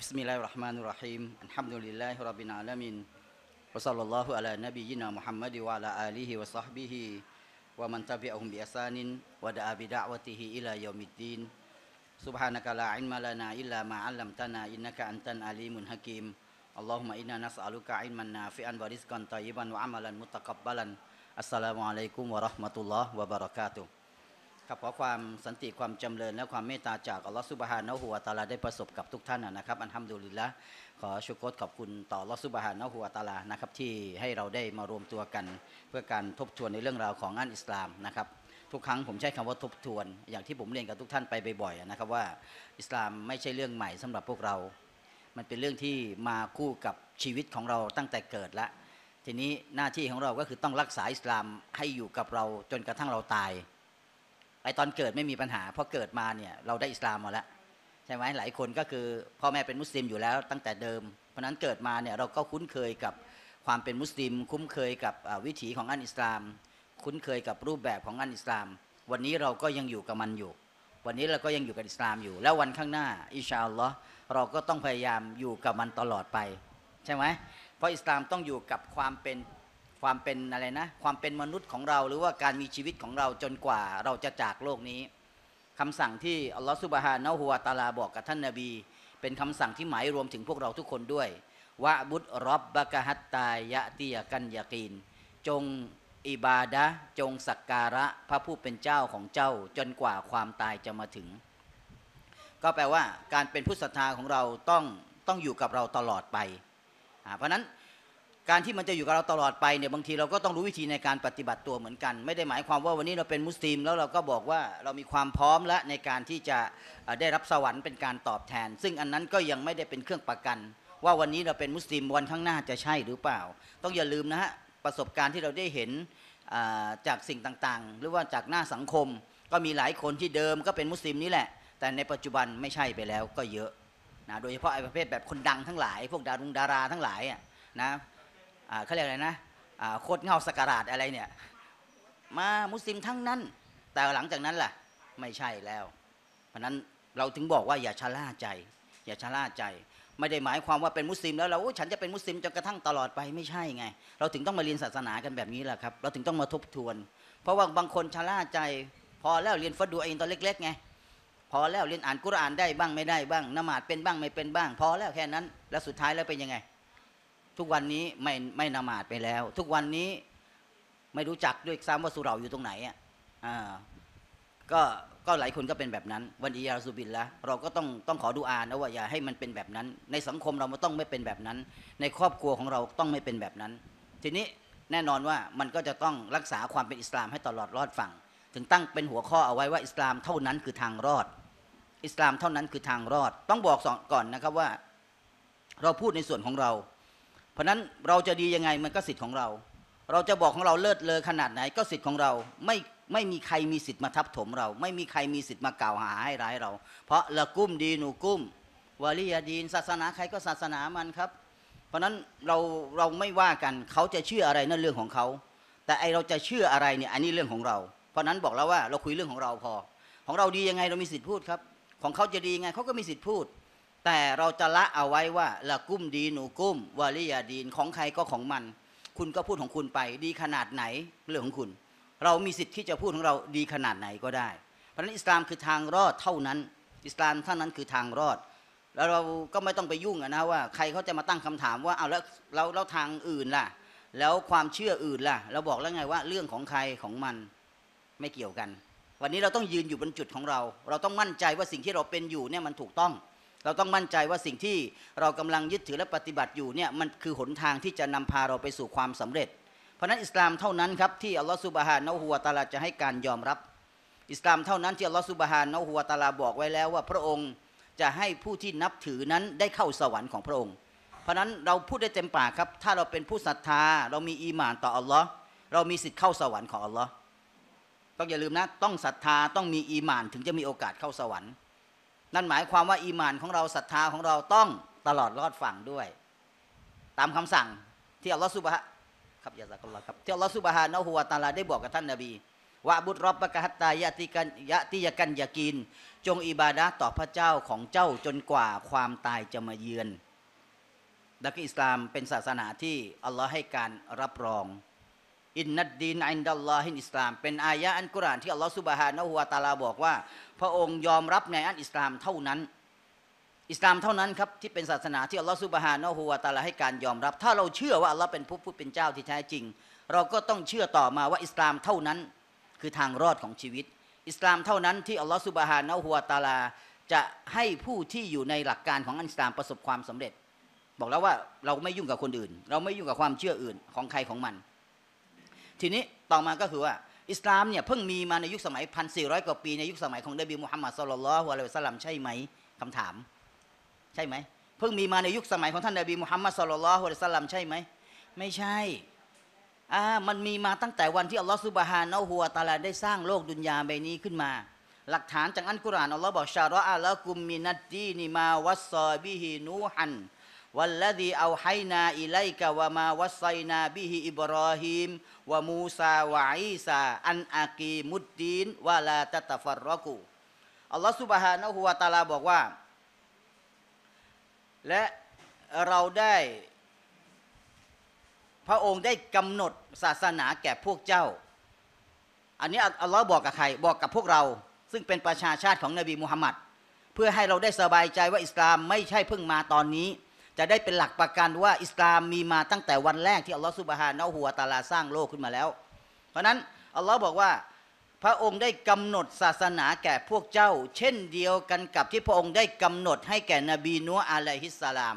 Bismillahirrahmanirrahim. Alhamdulillahi rabbil alamin. Wa sallallahu ala nabiyyina Muhammad wa ala alihi wa sahbihi wa man tabi'ahum bi ihsanin wa da'a bi da'watihi ila yaumiddin. Subhanaka la ilma lana illa ma 'allamtana innaka antal alimul hakim. Allahumma inna nas'aluka ilman nafi'an wa rizqan tayyiban wa amalan mutaqabbalan. Assalamualaikum warahmatullahi wabarakatuh. ครับขอความสันติความจำเริญ และความเมตตาจากอัลลอฮฺสุบฮานะหัวตาลาได้ประสบกับทุกท่านนะครับอันทำดูลิละขอชุกรขอบคุณต่ออัลลอฮฺสุบฮานะหัวตาลานะครับที่ให้เราได้มารวมตัวกันเพื่อการทบทวนในเรื่องราวของอันอิสลามนะครับ ทุกครั้งผมใช้คำว่าทบทวน อย่างที่ผมเรียนกับทุกท่านไปบ่อยๆนะครับว่าอิสลามไม่ใช่เรื่องใหม่สำหรับพวกเรา มันเป็นเรื่องที่มาคู่กับชีวิตของเราตั้งแต่เกิดละ ทีนี้หน้าที่ของเรา ก็คือต้องรักษาอิสลามให้อยู่กับเราจนกระทั่งเราตายไอตอนเกิดไม่มีปัญหาเพราะเกิดมาเนี่ยเราได้อิสลามมาแล้ว ใช่ไหมหลายคนก็คือพ่อแม่เป็นมุสลิมอยู่แล้วตั้งแต่เดิม เพราะนั้นเกิดมาเนี่ยเราก็คุ้นเคยกับความเป็นมุสลิมคุ้นเคยกับวิถีของอันอิสลาม คุ้นเคยกับรูปแบบของอันอิสลาม วันนี้เราก็ยังอยู่กับมันอยู่ วันนี้เราก็ยังอยู่กับอิสลามอยู่ แล้ววันข้างหน้าอิชาอัลลอฮ์เราก็ต้องพยายามอยู่กับมันตลอดไป ใช่ไหมเพราะอิสลามต้องอยู่กับความเป็นความเป็นอะไรนะ ความเป็นมนุษย์ของเรา หรือว่าการมีชีวิตของเราจนกว่าเราจะจากโลกนี้ คำสั่งที่อัลลอฮฺสุบฮานะฮุวาตาลาบอกกับท่านนาบี เป็นคำสั่งที่หมายรวมถึงพวกเราทุกคนด้วยวะบุตรอบบะกะฮัตตายะตียกันยากีนจงอิบาดะจงสักการะพระผู้เป็นเจ้าของเจ้า จนกว่าความตายจะมาถึง ก็แปลว่า การเป็นผู้ศรัทธาของเราต้องต้องอยู่กับเราตลอดไปเพราะนั้นการที่มันจะอยู่กับเราตลอดไปเนี่ยบางทีเราก็ต้องรู้วิธีในการปฏิบัติตัวเหมือนกัน ไม่ได้หมายความว่าวันนี้เราเป็นมุสลิมแล้วเราก็บอกว่าเรามีความพร้อมและในการที่จะได้รับสวรรค์เป็นการตอบแทน ซึ่งอันนั้นก็ยังไม่ได้เป็นเครื่องประกัน ว่าวันนี้เราเป็นมุสลิมวันข้างหน้าจะใช่หรือเปล่า ต้องอย่าลืมนะฮะประสบการณ์ที่เราได้เห็นจากสิ่งต่างๆ หรือว่าจากหน้าสังคมก็มีหลายคนที่เดิมก็เป็นมุสลิมนี่แหละ แต่ในปัจจุบันไม่ใช่ไปแล้วก็เยอะนะโดยเฉพาะไอ้ประเภทแบบคนดังทั้งหลาย พวกดารุงดาราทั้งหลายอ่ะนะเขาเรียกอะไรนะโคดเงาสกราดอะไรเนี่ยมามุสลิมทั้งนั้น แต่หลังจากนั้นล่ะไม่ใช่แล้ว เพราะนั้นเราถึงบอกว่า อย่าชะล่าใจ อย่าชะล่าใจ ไม่ได้หมายความว่าเป็นมุสลิมแล้วเราฉันจะเป็นมุสลิมจนกระทั่งตลอดไปไม่ใช่ไง เราถึงต้องมาเรียนศาสนากันแบบนี้แหละครับเราถึงต้องมาทบทวน เพราะว่าบางคนชะล่าใจ พอแล้วเรียนฟัดดูเองตอนเล็กๆไงพอแล้วเรียนอ่านกุรอานได้บ้างไม่ได้บ้าง นมาดเป็นบ้างไม่เป็นบ้าง พอแล้วแค่นั้น แล้วสุดท้ายแล้วเป็นยังไงทุกวันนี้ไม่ไม่นามาดไปแล้ว ทุกวันนี้ไม่รู้จักด้วยซ้ำว่าสุเราอยู่ตรงไหนอ่ะก็ก็หลายคนก็เป็นแบบนั้นวันอียาสุบินละเราก็ต้องต้องขอดูอานะว่าอย่าให้มันเป็นแบบนั้น ในสังคมเรามันต้องไม่เป็นแบบนั้น ในครอบครัวของเราต้องไม่เป็นแบบนั้น ทีนี้แน่นอนว่ามันก็จะต้องรักษาความเป็นอิสลามให้ตลอดรอดฝั่งถึงตั้งเป็นหัวข้อเอาไว้ว่าอิสลามเท่านั้นคือทางรอด อิสลามเท่านั้นคือทางรอด ต้องบอกก่อนนะครับว่า เราพูดในส่วนของเราเพราะนั้นเราจะดียังไงมันก็สิทธิ์ของเรา เราจะบอกของเราเลิศเลอขนาดไหนก็สิทธิ์ของเรา ไม่ไม่มีใครมีสิทธิ์มาทับถมเรา ไม่มีใครมีสิทธิ์มากล่าวหาให้ร้ายเรา เพราะละกุ้มดีหนูกุ้มวาลียดีนศาสนาใครก็ศาสนามันครับ เพราะนั้นเราเราไม่ว่ากันเขาจะเชื่ออะไรนั่นเรื่องของเขา แต่ไอเราจะเชื่ออะไรเนี่ยอันนี้เรื่องของเรา เพราะนั้นบอกแล้วว่าเราคุยเรื่องของเราพอ ของเราดียังไงเรามีสิทธิ์พูดครับ ของเขาจะดียังไงเขาก็มีสิทธิ์พูดแต่เราจะละเอาไว้ว่าละกุ้มดี หนูกุ้มวาลียาดีนของใครก็ของมัน คุณก็พูดของคุณไป ดีขนาดไหนเรื่องของคุณ เรามีสิทธิ์ที่จะพูดของเราดีขนาดไหนก็ได้เพราะนั้นอิสลามคือทางรอดเท่านั้น อิสลามเท่านั้นคือทางรอด แล้วเราก็ไม่ต้องไปยุ่งนะว่าใครเขาจะมาตั้งคำถามว่าเอาแล้วเราเราทางอื่นล่ะ แล้วความเชื่ออื่นล่ะ เราบอกแล้วไงว่าเรื่องของใครของมันไม่เกี่ยวกัน วันนี้เราต้องยืนอยู่บนจุดของเรา เราต้องมั่นใจว่าสิ่งที่เราเป็นอยู่เนี่ยมันถูกต้องเราต้องมั่นใจว่าสิ่งที่เรากำลังยึดถือและปฏิบัติอยู่เนี่ยมันคือหนทางที่จะนำพาเราไปสู่ความสำเร็จ เพราะนั้นอิสลามเท่านั้นครับ ที่อัลลอฮฺสุบฮานาหัวตาลาจะให้การยอมรับอิสลามเท่านั้น ที่อัลลอฮฺสุบฮานาหัวตาลาบอกไว้แล้วว่าพระองค์จะให้ผู้ที่นับถือนั้นได้เข้าสวรรค์ของพระองค์ เพราะนั้นเราพูดได้เต็มปากครับถ้าเราเป็นผู้ศรัทธาเรามีอีหมานต่ออัลลอฮ์เรามีสิทธิ์เข้าสวรรค์ของอัลลอฮ์ต้องอย่าลืมนะต้องศรัทธาต้องมีอีหมานถึงจะมีโอกาสเข้าสวรรค์นั่นหมายความว่าอีหมานของเราศรัทธาของเราต้องตลอดรอดฝั่งด้วย ตามคำสั่งที่อัลลอฮฺสุบฮะครับยาซักุลลอครับที่อัลลอฮฺสุบฮานะฮูวาตาลาได้บอกกับท่านนาบี ว่าบุตรรบบะกะศตตายะติกันยะติยกันยากิน จงอิบาดะต่อพระเจ้าของเจ้าจนกว่าความตายจะมาเยือนดักอิสลามเป็นศาสนาที่ อัลลอฮ์ให้การรับรองอินนัดดีนอินดัลลอฮินอิสลามเป็นอายะอันกุรานที่อัลลอฮฺสุบฮานะฮุวาตาลาบอกว่าพระองค์ยอมรับในอันอิสลามเท่านั้นอิสลามเท่านั้นครับที่เป็นศาสนาที่อัลลอฮฺสุบฮานะฮุวาตาลาให้การยอมรับ ถ้าเราเชื่อว่าอัลลอฮ์เป็นผู้ผู้เป็นเจ้าที่แท้จริง เราก็ต้องเชื่อต่อมาว่าอิสลามเท่านั้นคือทางรอดของชีวิตอิสลามเท่านั้นที่อัลลอฮฺสุบฮานะฮุวาตาลาจะให้ผู้ที่อยู่ในหลักการของอันอิสลามประสบความสำเร็จ บอกแล้วว่าเราไม่ยุ่งกับคนอื่น เราไม่ยุ่งกับความเชื่ออื่นของใครของมันทีนี้ต่อมาก็คือว่าอิสลามเนี่ยเพิ่งมีมาในยุคสมัย 1,400กว่าปี ในยุคสมัยของนบีมุฮัมมัดสุลลัลฮุอะลัยฮิสลัมใช่ไหมคำถาม ใช่ไหม เพิ่งมีมาในยุคสมัยของท่านนบีมุฮัมมัดสุลลัลฮุอะลัยฮิสลัมใช่ไหม ไม่ใช่อ่ามันมีมาตั้งแต่วันที่อัลลอฮฺสุบฮานะฮุวตาลาได้สร้างโลกดุนยาใบนี้ขึ้นมา หลักฐานจากอัลกุรอานอัลลอฮฺบอกชาระอัลกุมมินัดดีนิมาวัสซอบิฮินูฮันวัลลดีเอาไ้นาอิไลกะวะมาวัสไซนาบิฮิอิบรอฮิมวะมูซาวะอีซาอันอากีมุดดีนวะลาตตะฟัรรกูอัลลอฮฺสุบฮานะฮูวาตาลาบอกว่า และเราได้ พระองค์ได้กำหนดศาสนาแก่พวกเจ้า อันนี้อัลลอฮ์บอกกับใคร บอกกับพวกเรา ซึ่งเป็นประชาชาติของนบีมุฮัมมัด เพื่อให้เราได้สบายใจว่าอิสลาม ไม่ใช่เพิ่งมาตอนนี้จะได้เป็นหลักประกันว่าอิสลามมีมาตั้งแต่วันแรกที่อัลลอฮฺสุบฮานาหัวตาลาสร้างโลกขึ้นมาแล้ว เพราะนั้นอัลลอฮ์บอกว่าพระองค์ได้กำหนดศาสนาแก่พวกเจ้า เช่นเดียวกันกับที่พระองค์ได้กำหนดให้แก่นบีนัวอะลัยฮิสสลาม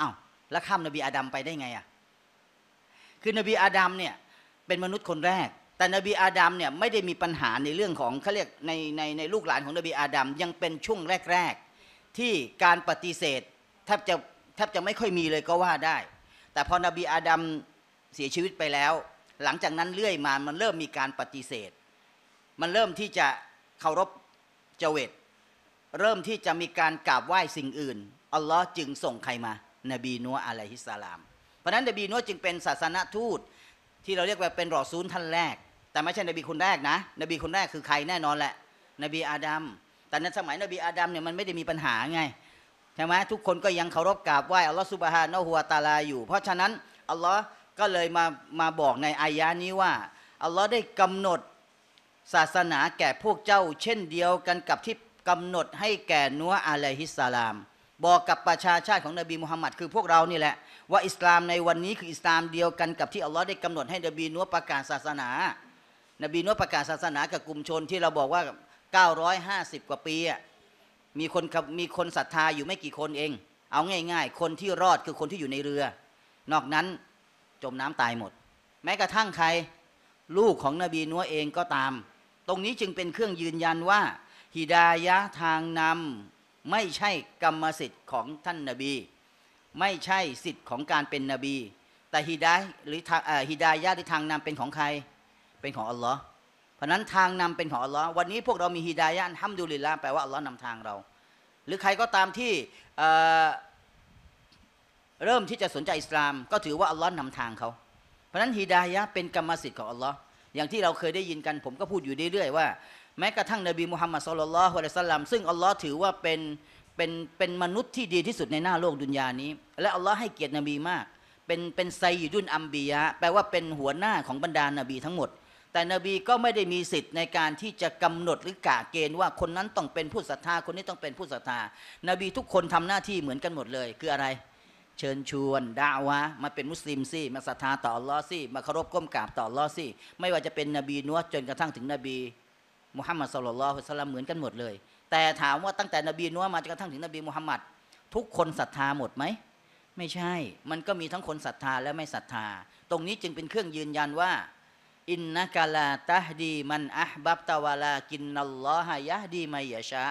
อา้าวแล้วข้ามนบีอาดัมไปได้ไงอะ่ะคือนบีอาดัมเนี่ยเป็นมนุษย์คนแรก แต่นบีอาดัมเนี่ยไม่ได้มีปัญหาในเรื่องของเขาเรียกในในในลูกหลานของนบีอาดัมยังเป็นช่วงแรกๆที่การปฏิเสธแทบจะทบจะไม่ค่อยมีเลยก็ว่าได้ แต่พอนบีอาดัมเสียชีวิตไปแล้ว หลังจากนั้นเรื่อยมา มันเริ่มมีการปฏิเสธ มันเริ่มที่จะเคารพเจเวตเริ่มที่จะมีการกราบไหว้สิ่งอื่น อัลลอฮ์จึงส่งใครมานาบีนัวอะลัยฮิสสลาม เพราะนั้นนบีนัวจึงเป็นศาสนทูต ที่เราเรียกว่าเป็นรอซูลท่านแรก แต่ไม่ใช่นบีคนแรกนะ นบีคนแรกคือใครแน่นอนแหละ นบีอาดัม แต่ในสมัยนบีอาดัมเนี่ยมันไม่ได้มีปัญหาไงช่ไหมทุกคนก็ยังเคารพกราบไหว้อัลลอฮฺสุบฮานะฮัวตาลาอยู่ เพราะฉะนั้นอัลลอฮ์ก็เลยมามาบอกในอายะนี้ว่าอัลลอฮ์ได้กำหนดศาสนาแก่พวกเจ้า เช่นเดียวกันกับที่กำหนดให้แก่นัวอะลัยฮิสสลาม บอกกับประชาชาติของนบีมุฮัมมัดคือพวกเรานี่แหละว่าอิสลามในวันนี้คืออิสลามเดียวกันกับที่อัลลอฮ์ได้กำหนดให้นบีนัวประกาศศาสนา นบีนัวประกาศศาสนากับกลุ่มชนที่เราบอกว่า 950 กว่าปีอ่ะมีคนมีคนศรัทธาอยู่ไม่กี่คนเอง เอาง่ายๆ คนที่รอดคือคนที่อยู่ในเรือ นอกนั้นจมน้ำตายหมด แม้กระทั่งใคร ลูกของนบีนัวเองก็ตาม ตรงนี้จึงเป็นเครื่องยืนยันว่าฮิดายะทางนำ ไม่ใช่กรรมสิทธิ์ของท่านนบี ไม่ใช่สิทธิ์ของการเป็นนบี แต่ฮิดายหรือฮิดายะหรือทางนำเป็นของใคร เป็นของอัลลอฮ์เพราะนั้นทางนำเป็นของอัลลอฮ์วันนี้พวกเรามีฮิดายะอัลฮมดูลิลละแปลว่าอัลลอฮ์นำทางเรา หรือใครก็ตามที่เริ่มที่จะสนใจอิสลาม ก็ถือว่าอัลลอฮ์นำทางเขาเพราะนั้นฮิดายะเป็นกรรมสิทธิ์ของอัลลอฮ์อย่างที่เราเคยได้ยินกัน ผมก็พูดอยู่เรื่อยๆว่าแม้กระทั่ง นบีมุฮัมมัดสุลลัลฮุอะลัยซัลลัมซึ่งอัลลอฮ์ถือว่าเป็นเป็นเป็นมนุษย์ที่ดีที่สุดในหน้าโลกดุนยานี้ และอัลลอฮ์ให้เกียรตินบีมาก เป็นเป็นไซยุดุนอัมบียะแปลว่าเป็นหัวหน้าของบรรดานบีทั้งหมดแต่นบีก็ไม่ได้มีสิทธิ์ในการที่จะกำหนดหรือกะเกณฑ์ว่าคนนั้นต้องเป็นผู้ศรัทธาคนนี้ต้องเป็นผู้ศรัทธา นบีทุกคนทำหน้าที่เหมือนกันหมดเลย คืออะไร เชิญชวนด่าวะมาเป็นมุสลิมสิมาศรัทธาต่อลอสิมาเคารพก้มกราบต่อลอสิไม่ว่าจะเป็นนบีนัวจนกระทั่งถึงนบีมุฮัมมัดสุลลัลฮุสลามเหมือนกันหมดเลย แต่ถามว่าตั้งแต่นบีนัวมาจนกระทั่งถึงนบีมุฮัมมัดทุกคนศรัทธาหมดไหมไม่ใช่ มันก็มีทั้งคนศรัทธาและไม่ศรัทธา ตรงนี้จึงเป็นเครื่องยืนยันว่าอินนักลาตาฮดีมันอัฮบับตาวลากินนัลลอฮายะดีไมยะชะ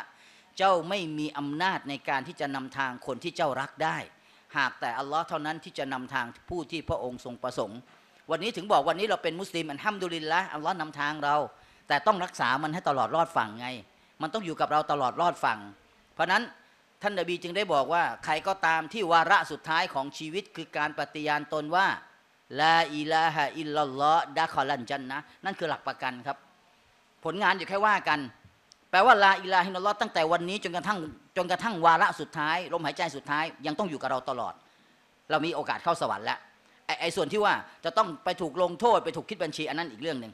เจ้าไม่มีอำนาจในการที่จะนำทางคนที่เจ้ารักได้ หากแต่อัลลอฮ์เท่านั้นที่จะนำทางผู้ที่พระองค์ทรงประสงค์ วันนี้ถึงบอกวันนี้เราเป็นมุสลิมอันห้ามดุลินละอัลลอฮ์นำทางเรา แต่ต้องรักษามันให้ตลอดรอดฝั่งไง มันต้องอยู่กับเราตลอดรอดฝั่งเพราะนั้นท่านนบีจึงได้บอกว่าใครก็ตามที่วาระสุดท้ายของชีวิตคือการปฏิญาณตนว่าลาอิลาฮะอิลลัลลอฮ์ดะคอลันจันนะนั่นคือหลักประกันครับ ผลงานอยู่แค่ว่ากัน แปลว่าลาอิลาฮิลลอฮ์ตั้งแต่วันนี้ จนกระทั่งจนกระทั่งวาระสุดท้ายลมหายใจสุดท้ายยังต้องอยู่กับเราตลอด เรามีโอกาสเข้าสวรรค์แล้ว ไอไอส่วนที่ว่าจะต้องไปถูกลงโทษไปถูกคิดบัญชี อันนั้นอีกเรื่องหนึ่ง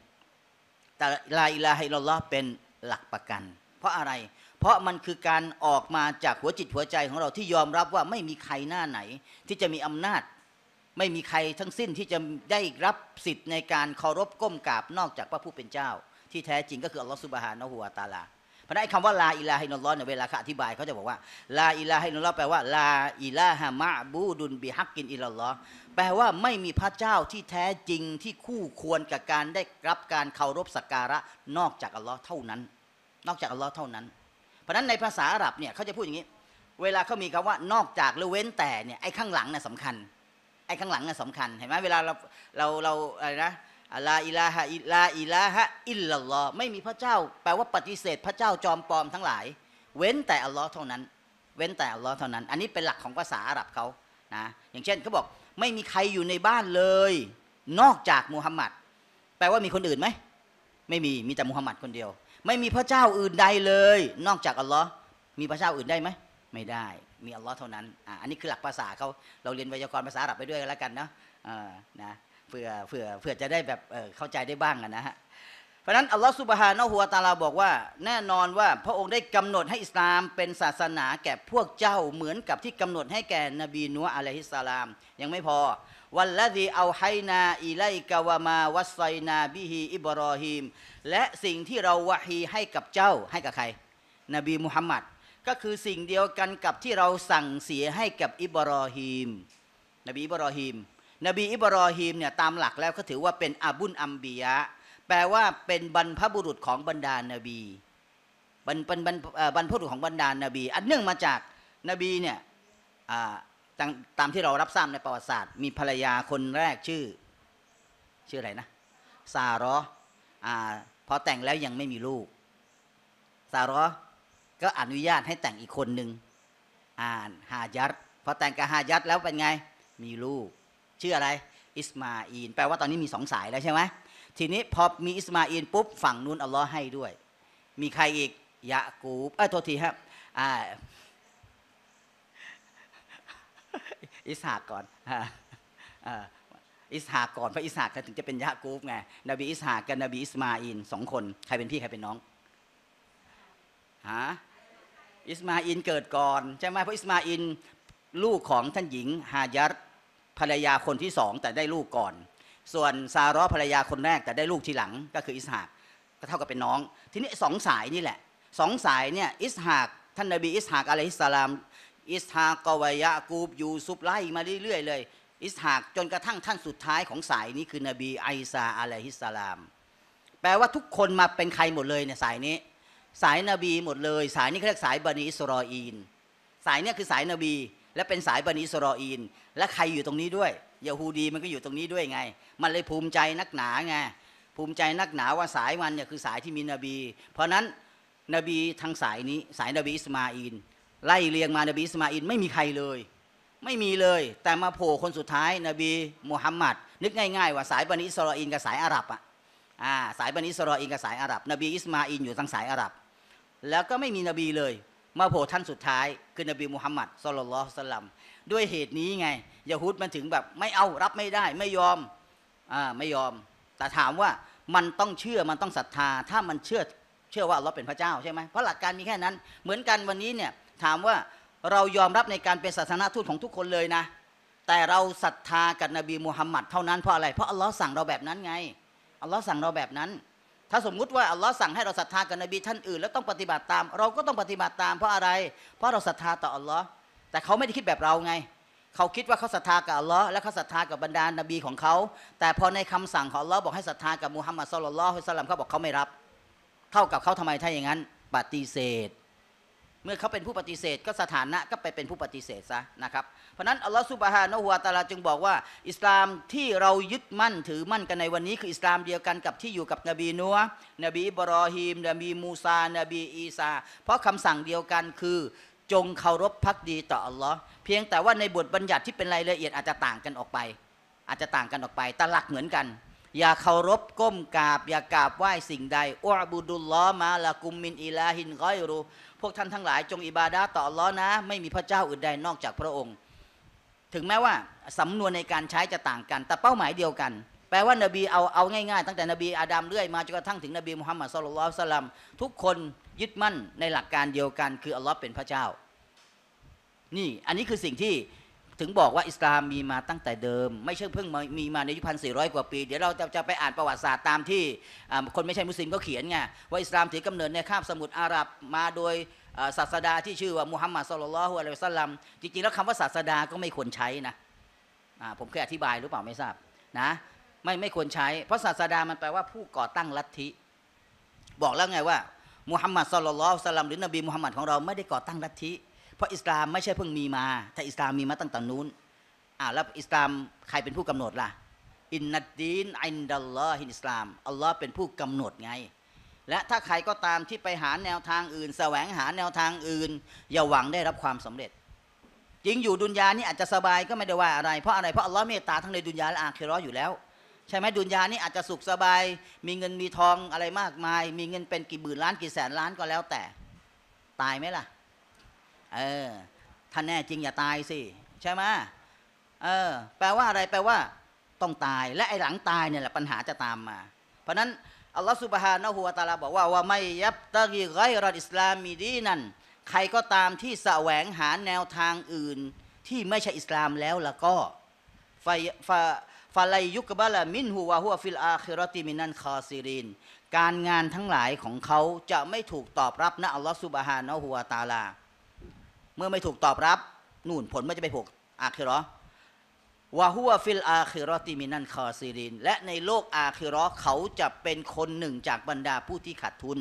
แต่ลาอิลาฮิลลอฮ์เป็นหลักประกัน เพราะอะไร เพราะมันคือการออกมาจากหัวจิตหัวใจของเราที่ยอมรับว่าไม่มีใครหน้าไหน ที่จะมีอำนาจไม่มีใครทั้งสิ้นที่จะได้รับสิทธิ์ในการเคารพก้มกราบนอกจากพระผู้เป็นเจ้า ที่แท้จริงก็คืออัลลอฮฺสุบฮานะฮุวาตาลาเพราะนั้นคำว่าลาอิลาฮินลลอฮ์เนี่ยเวลาอธิบายเขาจะบอกว่าลาอิลาฮินลลอฮ์แปลว่าลาอิลาฮะมะบูดุนบิฮักกินอิลลอฮ์แปลว่าไม่มีพระเจ้าที่แท้จริงที่คู่ควรกับการได้รับการเคารพสักการะนอกจากอัลลอฮ์เท่านั้น นอกจากอัลลอฮ์เท่านั้นเพราะนั้นในภาษาอาหรับเนี่ยเขาจะพูดอย่างนี้ เวลาเขามีคำว่านอกจากหรือเว้นแต่เนี่ยไอ้ข้างหลังน่ะสำคัญไอ้ข้างหลังน่ะสำคัญ เห็นไหมเวลาเราเราเราอะไรนะลาอิลาฮะอิลาอิลาฮะอิลลลอ์ไม่มีพระเจ้า แปลว่าปฏิเสธพระเจ้าจอมปลอมทั้งหลาย เว้นแต่อัลลอฮ์เท่านั้น เว้นแต่อัลลอฮ์เท่านั้น อันนี้เป็นหลักของภาษาอาหรับเขานะอย่างเช่นเขาบอก ไม่มีใครอยู่ในบ้านเลย นอกจากมูฮัมหมัดแปลว่ามีคนอื่นไหมไม่มีมีแต่มูฮัมหมัดคนเดียว ไม่มีพระเจ้าอื่นใดเลย นอกจากอัลลอฮ์มีพระเจ้าอื่นได้ไหมไม่ได้มีอัลลอฮ์เท่านั้นอ่า อันนี้คือหลักภาษาเขา เราเรียนไวยากรณ์ภาษาอหรับไปด้วยกันแล้วกันเนาะอ่นะเผื่อเผื่อเผื่อจะได้แบบเข้าใจได้บ้างนะฮะ เพราะนั้นอัลลอฮฺสุบฮานะฮัวตาลาบอกว่า แน่นอนว่าพระองค์ได้กำหนดให้อิสลามเป็นศาสนาแก่พวกเจ้าเหมือนกับที่กำหนดให้แก่นบีนัวอะลัยฮิสสลาม ยังไม่พอ วัลละดีเอาไฮนาอิไลกาวามา วัสไซนาบิฮีอิบรอฮิมและสิ่งที่เราวะฮีให้กับเจ้า ให้กับใคร นบีมุฮัมมัดก็คือสิ่งเดียวกันกับที่เราสั่งเสียให้กับอิบรอฮีมนบีอิบรอฮีมนบีอิบรอฮีมเนี่ยตามหลักแล้วก็ถือว่าเป็นอาบุนอัมบียะ แปลว่าเป็นบรรพบุรุษของบรรดา นบีบรรบรรบรรพบุรุษของบรรดา นบี อันเนื่องมาจาก นบีเนี่ยตามตามที่เรารับทราบในประวัติศาสตร์ มีภรรยาคนแรกชื่อ ชื่ออะไรนะซารอพอแต่งแล้วยังไม่มีลูกซารอก็อนุญาตให้แต่งอีกคนหนึ่ง อ่านฮายัดพอแต่งกับฮายัดแล้วเป็นไง มีลูก ชื่ออะไร อิสมาอีนแปลว่าตอนนี้มีสองสายแล้วใช่ไหมทีนี้พอมีอิสมาอีนปุ๊บ ฝั่งนู้นอัลลอฮ์ให้ ด้วย มีใครอีกยะกูบเอ้ยโทษทีครับอ่าอิสหากก่อนอิสหากก่อนพระอิสหากถึงจะเป็นยะกูบไง นบีอิสหากกับนบีอิสมาอินสองคน ใครเป็นพี่ใครเป็นน้อง ฮะอิสมาอินเกิดก่อนใช่ไหมเพราะอิสมาอินลูกของท่านหญิงฮายัดภรรยาคนที่สองแต่ได้ลูกก่อน ส่วน ซาร์ภรรยาคนแรกแต่ได้ลูกทีหลังก็คืออิสหากก็เท่ากับเป็นน้อง ทีนี้สองสายนี่แหละสองสายเนี่ยอิสหากท่านนบีอิสหากอะลัยฮิสสลาม อิสฮากกวายะกูบยูซุปไล่มาเรื่อยๆ เลยอิสหากจนกระทั่งท่านสุดท้ายของสายนี้คือนบีไอซาอะลัยฮิสสลาม แปลว่าทุกคนมาเป็นใครหมดเลยในสายนี้สายนบีหมดเลย สายนี้เรียกสายบันิอิสรออีนสายเนี้ยคือสายนบี และเป็นสายบันิอิสรออีนและใครอยู่ตรงนี้ด้วยยาฮูดีมันก็อยู่ตรงนี้ด้วยไง มันเลยภูมิใจนักหนาไงภูมิใจนักหนาว่าสายมันเนี่ยคือสายที่มีนบี เพราะนั้นนบีทางสายนี้สายนบีอิสมาอินไล่เรียงมานบีอิสมาอินไม่มีใครเลย ไม่มีเลย แต่มาโผล่คนสุดท้ายนบีมุฮัมมัดนึกง่ายๆ ว่าสายบันิอิสรออินกับสายอาหรับอ่ะสายบันิอิสรออินกับสายอาหรับนบีอิสมาอินอยู่ทางสายอาหรับแล้วก็ไม่มีนบีเลย มาโผล่ท่านสุดท้าย คือนบีมุฮัมมัดสุลลัลสลัมด้วยเหตุนี้ไงยะฮูดมันถึงแบบไม่เอารับไม่ได้ ไม่ยอมอ่าไม่ยอม แต่ถามว่ามันต้องเชื่อมันต้องศรัทธาถ้ามันเชื่อเชื่อว่าเราเป็นพระเจ้าใช่ไหมเพราะหลักการมีแค่นั้นเหมือนกันวันนี้เนี่ยถามว่าเรายอมรับในการเป็นศาสนาทูตของทุกคนเลยนะ แต่เราศรัทธากับนบีมูฮัมมัดเท่านั้นเพราะอะไร เพราะอัลลอฮ์สั่งเราแบบนั้นไงอัลลอฮ์สั่งเราแบบนั้นถ้าสมมุติว่า อัลลอฮ์สั่งให้เราศรัทธากับนบีท่านอื่นแล้วต้องปฏิบัติตาม เราก็ต้องปฏิบัติตามเพราะอะไรเพราะเราศรัทธาต่ออัลลอฮ์แต่เขาไม่ได้คิดแบบเราไง เขาคิดว่าเขาศรัทธากับอัลลอฮ์และเขาศรัทธากับบรรดานบีของเขา แต่พอในคำสั่งของอัลลอฮ์บอกให้ศรัทธากับมูฮัมมัดสุลลัลฮุสลัมเขาบอกเขาไม่รับเท่ากับเขาทำไมถ้าอย่างนั้นปฏิเสธเมื่อเขาเป็นผู้ปฏิเสธก็สถานะก็ไปเป็นผู้ปฏิเสธซะนะครับ เพราะนั้นอัลลอฮฺสุบฮานะฮุวาตาลาจึงบอกว่าอิสลามที่เรายึดมั่นถือมั่นกันในวันนี้คืออิสลามเดียวกันกับที่อยู่กับนบีนัวนบีบรอฮีมนบีมูซา นบีอีซา เพราะคำสั่งเดียวกันคือ จงเคารพพักดีต่ออัลลอฮ์เพียงแต่ว่าในบทบัญญัติที่เป็นรายละเอียดอาจจะต่างกันออกไป อาจจะต่างกันออกไปแต่หลักเหมือนกัน อย่าเคารพก้มกราบ อย่ากราบไหว้สิ่งใดอัลบูดุลลอฮ์มาละกุมมินอิลาฮินกอยรูพวกท่านทั้งหลายจงอิบาดาต่ออัลลอฮ์นะไม่มีพระเจ้าอื่นใดนอกจากพระองค์ ถึงแม้ว่าสำนวนในการใช้จะต่างกันแต่เป้าหมายเดียวกัน แปลว่านบีเอาเอาง่ายๆตั้งแต่ นบีอาดัมเรื่อยมาจนกระทั่งถึงนบีมุฮัมมัดสุลลัลสลัมทุกคนยึดมั่นในหลักการเดียวกัน คืออัลลอฮ์เป็นพระเจ้า นี่อันนี้คือสิ่งที่ถึงบอกว่าอิสลามมีมาตั้งแต่เดิม ไม่ใช่เพิ่งมีมาในยุคพันสี่ร้อยกว่าปี เดี๋ยวเราจะจะไปอ่านประวัติศาสตร์ตามที่ คนไม่ใช่มุสลิมก็เขียนไงว่า อิสลามถือกำเนิดในคาบสมุทรอาหรับมาโดยศาสดาที่ชื่อว่ามุฮัมมัดสุลลัลฮุอะลัยฮิสลัม จริง ๆ แล้วคำว่าศาสดาก็ไม่ควรใช้นะผมเคยอธิบายหรือเปล่าไม่ทราบนะไม่ไม่ควรใช้ เพราะศาสดามันแปลว่า ผู้ก่อตั้งลัทธิบอกแล้วไงว่ามุฮัมมัดสุลลัลฮุอะลัยฮิสลัมหรือนบีมุฮัมมัดของเราไม่ได้ก่อตั้งลัทธิราะอิสลามไม่ใช่เพิ่งมีมา แต่อิสลามมีมาตั้งแต่นู้นอ่าแล้วอิสลามใครเป็นผู้กำหนดล่ะ อินนัดดีน อินดัลลอฮินอิสลามอัลลอฮ์เป็นผู้กำหนดไง และถ้าใครก็ตามที่ไปหาแนวทางอื่น แสวงหาแนวทางอื่น อย่าหวังได้รับความสำเร็จจริงอยู่ดุนยานี่อาจจะสบายก็ไม่ได้ว่าอะไร เพราะอะไร เพราะอัลลอฮ์เมตตาทั้งในดุนยาและอาคีรออยู่แล้ว ใช่ไหมดุนยานี่อาจจะสุขสบาย มีเงินมีทองอะไรมากมาย มีเงินเป็นกี่หมื่นล้านกี่แสนล้านก็แล้วแต่ ตายไหมล่ะเออ ถ้าแน่จริงอย่าตายสิใช่ไหมเออ แปลว่าอะไร แปลว่าต้องตาย และไอ้หลังตายเนี่ยแหละปัญหาจะตามมา เพราะนั้นอัลลอฮฺสุบฮานะฮูวาตาลาบอกว่าว่าไม่ยับตะกีไรรออิสลามมีดีนั่น ใครก็ตามที่แสวงหาแนวทางอื่น ที่ไม่ใช่อิสลามแล้วแล้วก็ฟาฟาฟาไลยุกบะละมินหัวหัวฟิลอาคิรติมินันคอซีริน การงานทั้งหลายของเขาจะไม่ถูกตอบรับนะอัลลอฮฺสุบฮานะฮูวาตาลาเมื่อไม่ถูกตอบรับ นู่นผลมันจะไปผูกอาคิรอวะฮุวฟิลอาคิรอติมินันคอซีริน และในโลกอาคิรอเขาจะเป็นคนหนึ่งจากบรรดาผู้ที่ขาดทุน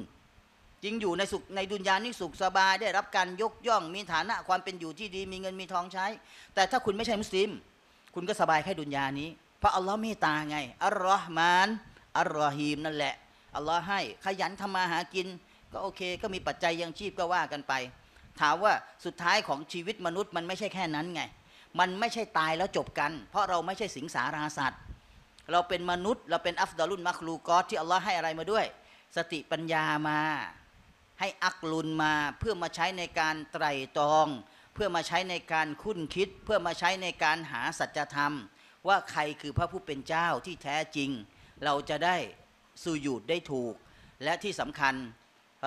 จึงอยู่ในสุขในดุนยานี่สุขสบายได้รับการยกย่องมีฐานะความเป็นอยู่ที่ดีมีเงินมีทองใช้ แต่ถ้าคุณไม่ใช่มุสลิม คุณก็สบายแค่ดุนยานี้ เพราะอัลลอฮ์เมตตาไงอัลลอฮ์มานอัลลอฮีมนั่นแหละ อัลลอฮ์ให้ ขยันทำมาหากิน ก็โอเค ก็มีปัจจัยยังชีพก็ว่ากันไปถามว่าสุดท้ายของชีวิตมนุษย์ มันไม่ใช่แค่นั้นไง มันไม่ใช่ตายแล้วจบกัน เพราะเราไม่ใช่สิงสาราสัตว์ เราเป็นมนุษย์ เราเป็นอัฟดาลุนมักลูกอสที่อัลลอฮ์ให้อะไรมาด้วย สติปัญญามา ให้อักลุนมา เพื่อมาใช้ในการไตรตรอง เพื่อมาใช้ในการคุ้นคิด เพื่อมาใช้ในการหาสัจธรรม ว่าใครคือพระผู้เป็นเจ้าที่แท้จริง เราจะได้สุยุดได้ถูก และที่สำคัญ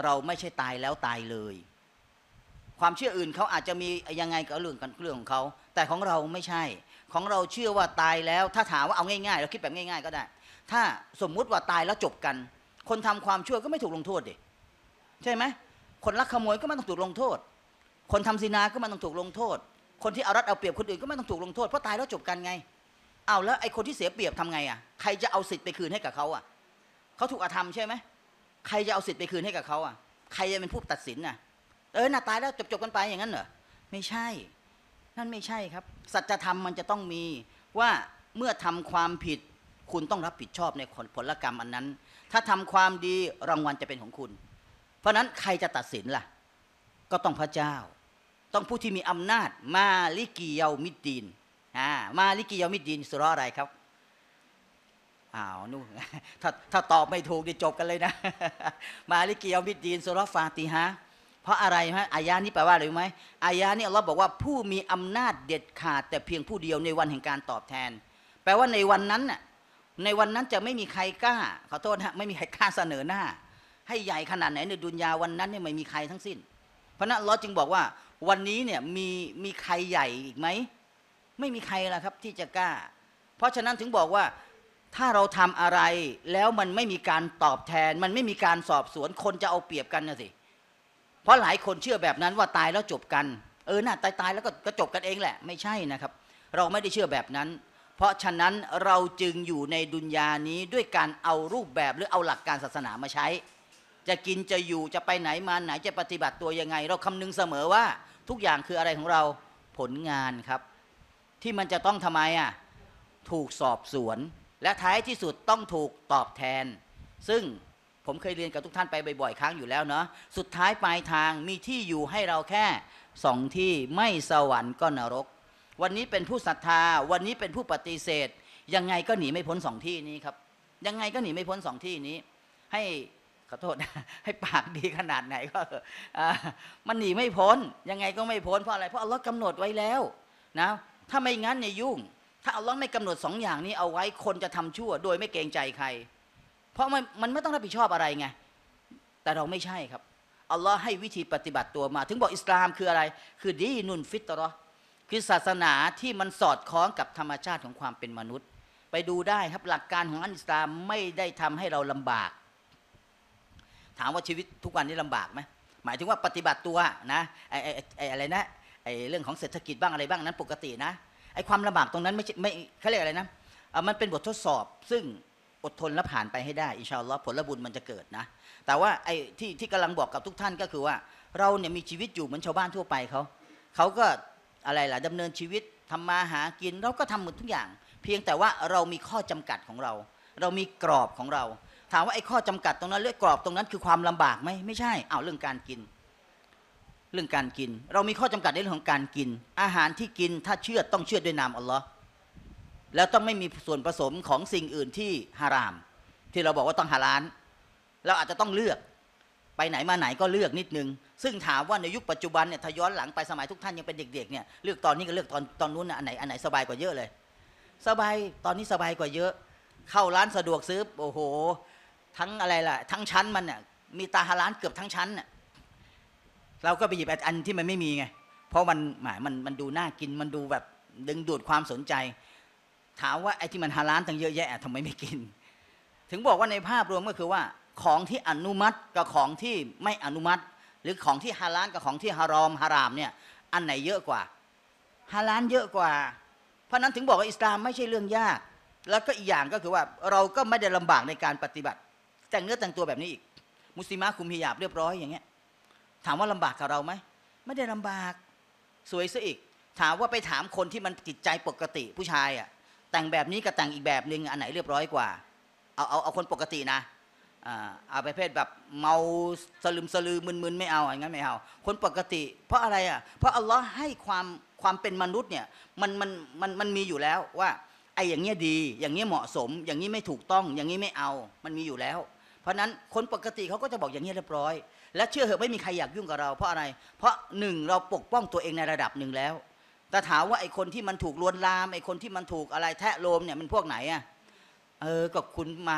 เราไม่ใช่ตายแล้วตายเลยความเชื่ออื่นเขาอาจจะมียังไงกับเรื่องกันเรื่องของเขาแต่ของเราไม่ใช่ ของเราเชื่อว่าตายแล้ว ถ้าถามว่าเอาง่าย ๆ เราคิดแบบง่ายๆ ก็ได้ ถ้าสมมุติว่าตายแล้วจบกัน คนทำความชั่วก็ไม่ถูกลงโทษดิใช่ไหมคนลักขโมยก็ไม่ต้องถูกลงโทษ คนทำศีนาก็ไม่ต้องถูกลงโทษ คนที่เอารัดเอาเปรียบคนอื่นก็ไม่ต้องถูกลงโทษเพราะตายแล้วจบกันไงเอาแล้วไอ้คนที่เสียเปรียบทำไงอ่ะใครจะเอาสิทธิ์ไปคืนให้กับเขาอ่ะเขาถูกอาธรรมใช่ไหมใครจะเอาสิทธิ์ไปคืนให้กับเขาอ่ะใครจะเป็นผู้ตัดสินอ่ะเออน่าตายแล้วจบจบกันไปอย่างนั้นเหรอไม่ใช่ นั่นไม่ใช่ครับ สัจธรรมมันจะต้องมีว่าเมื่อทำความผิด คุณต้องรับผิดชอบในผลกรรมอันนั้น ถ้าทำความดีรางวัลจะเป็นของคุณ เพราะนั้นใครจะตัดสินล่ะ ก็ต้องพระเจ้า ต้องผู้ที่มี อำนาจ มาลิกิเยามิดดีนอ่ามาลิกิเยามิดดีนสุรอะไรครับอ้าวนู่นถ้าถ้าตอบไม่ถูกจะจบกันเลยนะ มาลิกิยอมิดดีนสุรฟาติฮะเพราะอะไรฮะอายานี้แปลว่าอะไรรู้ไหมอายานี้เราบอกว่าผู้มีอำนาจเด็ดขาด แต่เพียงผู้เดียวในวันแห่งการตอบแทน แปลว่าในวันนั้นน่ะในวันนั้นจะไม่มีใครกล้า ขอโทษฮะไม่มีใครกล้าเสนอหน้า ให้ใหญ่ขนาดไหนในดุนยาวันนั้นเนี่ยไม่มีใครทั้งสิ้น เพราะนั้นเราจึงบอกว่าวันนี้เนี่ยมีมีใครใหญ่อีกไหม ไม่มีใครแล้วครับที่จะกล้า เพราะฉะนั้นถึงบอกว่าถ้าเราทำอะไรแล้วมันไม่มีการตอบแทน มันไม่มีการสอบสวนคนจะเอาเปรียบกันนะสิเพราะหลายคนเชื่อแบบนั้นว่าตายแล้วจบกันเออน่าตายตายแล้วก็จบกันเองแหละไม่ใช่นะครับ เราไม่ได้เชื่อแบบนั้น เพราะฉะนั้นเราจึงอยู่ในดุนยานี้ด้วยการเอารูปแบบหรือเอาหลักการศาสนามาใช้ จะกินจะอยู่จะไปไหนมาไหนจะปฏิบัติตัวยังไง เราคำนึงเสมอว่าทุกอย่างคืออะไรของเราผลงานครับ ที่มันจะต้องทำไมอ่ะถูกสอบสวน และท้ายที่สุดต้องถูกตอบแทน ซึ่งผมเคยเรียนกับทุกท่านไปบ่อยๆครั้งอยู่แล้วเนาะสุดท้ายปลายทางมีที่อยู่ให้เราแค่สองที่ไม่สวรรค์ก็นรก วันนี้เป็นผู้ศรัทธา วันนี้เป็นผู้ปฏิเสธยังไงก็หนีไม่พ้นสองที่นี้ครับ ยังไงก็หนีไม่พ้นสองที่นี้ ให้ขอโทษ ให้ปากดีขนาดไหนก็มันหนีไม่พ้นยังไงก็ไม่พ้น เพราะอะไรเพราะอัลลอฮ์กำหนดไว้แล้วนะ ถ้าไม่งั้นเนี่ยยุ่ง ถ้าอัลลอฮ์ไม่กำหนดสองอย่างนี้เอาไว้คนจะทำชั่วโดยไม่เกรงใจใครเพราะมันมันไม่ต้องรับผิดชอบอะไรไง แต่เราไม่ใช่ครับ อัลลอฮ์ให้วิธีปฏิบัติตัวมา ถึงบอกอิสลามคืออะไร คือดีนุนฟิตรอคือศาสนาที่มันสอดคล้องกับธรรมชาติของความเป็นมนุษย์ ไปดูได้ ครับหลักการของอันอิสลาม ไม่ได้ทำให้เราลำบาก ถามว่าชีวิตทุกวันนี้ลำบากไหมหมายถึงว่าปฏิบัติตัวนะไอ้ไอ้อะไรนะไอ้เรื่องของเศรษฐกิจบ้างอะไรบ้างนั้น ปกตินะ ไอ้ความลำบากตรงนั้น ไม่ไม่เขาเรียกอะไรนะ มันเป็นบททดสอบซึ่งอดทนและผ่านไปให้ได้อิชาอัลลอฮ์ผลบุญมันจะเกิดนะ แต่ว่าไอ้ที่ที่กำลังบอกกับทุกท่านก็คือว่า เราเนี่ยมีชีวิตอยู่เหมือนชาวบ้านทั่วไปเขาเขาก็อะไรล่ะดำเนินชีวิตทำมาหากินเราก็ทำหมดทุกอย่าง เพียงแต่ว่าเรามีข้อจำกัดของเรา เรามีกรอบของเรา ถามว่าไอ้ข้อจำกัดตรงนั้นเรื่องกรอบตรงนั้นคือความลำบากไหมไม่ใช่เอาเรื่องการกิน เรื่องการกิน เรามีข้อจำกัดในเรื่องของการกิน อาหารที่กินถ้าเชื่อต้องเชื่อด้วยนามอัลลอฮ์แล้วต้องไม่มีส่วนผสมของสิ่งอื่นที่ฮาราม ที่เราบอกว่าต้องฮาลาน เราอาจจะต้องเลือกไปไหนมาไหนก็เลือกนิดนึง ซึ่งถามว่าในยุคปัจจุบันเนี่ยทย้อนหลังไปสมัยทุกท่านยังเป็นเด็กๆเนี่ยเลือกตอนนี้ก็เลือกตอนตอนนู้นอันไหนอันไหนสบายกว่าเยอะเลย สบายตอนนี้สบายกว่าเยอะ เข้าร้านสะดวกซื้อโอ้โห ทั้งอะไรล่ะทั้งชั้นมันน่ยมีตาฮาลานเกือบทั้งชั้นน่ยเราก็ไปหยิบอันที่มันไม่มีไงเพราะมันหมายมันมันดูน่ากินมันดูแบบดึงดูดความสนใจถามว่าไอ้ที่มันฮาลาลตั้งเยอะแยะทำไมไม่กิน ถึงบอกว่าในภาพรวมก็คือว่าของที่อนุมัติกับของที่ไม่อนุมัติ หรือของที่ฮาลาลกับของที่ฮารอมฮารามเนี่ยอันไหนเยอะกว่าฮาลาลเยอะกว่าเพราะนั้นถึงบอกว่าอิสลามไม่ใช่เรื่องยากแล้วก็อีกอย่างก็คือว่าเราก็ไม่ได้ลำบากในการปฏิบัติ แต่งเนื้อแต่งตัวแบบนี้อีกมุสลิมะคุมฮิญาบเรียบร้อยอย่างเงี้ยถามว่าลำบากกับเราไหมไม่ได้ลำบาก สวยซะอีก ถามว่าไปถามคนที่มันจิตใจปกติผู้ชายอะ่ะแต่งแบบนี้กับแต่งอีกแบบหนึ่งอันไหนเรียบร้อยกว่าเอาเอาเอาคนปกตินะเอาประเภทแบบเมาสลืมสลือมึนๆไม่เอาอย่างนั้นไม่เอาคนปกติ เพราะอะไรอ่ะเพราะอัลลอฮ์ให้ความความเป็นมนุษย์เนี่ยมันมันมันมันมีอยู่แล้วว่าไอ้อย่างเงี้ยดี อย่างเงี้ยเหมาะสม อย่างเงี้ยไม่ถูกต้อง อย่างเงี้ยไม่เอามันมีอยู่แล้ว เพราะนั้นคนปกติเขาก็จะบอกอย่างเงี้ยเรียบร้อยและเชื่อเหอะไม่มีใครอยากยุ่งกับเราเพราะอะไร เพราะหนึ่งเราปกป้องตัวเองในระดับหนึ่งแล้วแต่ถามว่าไอ้คนที่มันถูกลวนลามไอ้คนที่มันถูกอะไรแทะโลมเนี่ยมันพวกไหนอ่ะเออก็คุณมา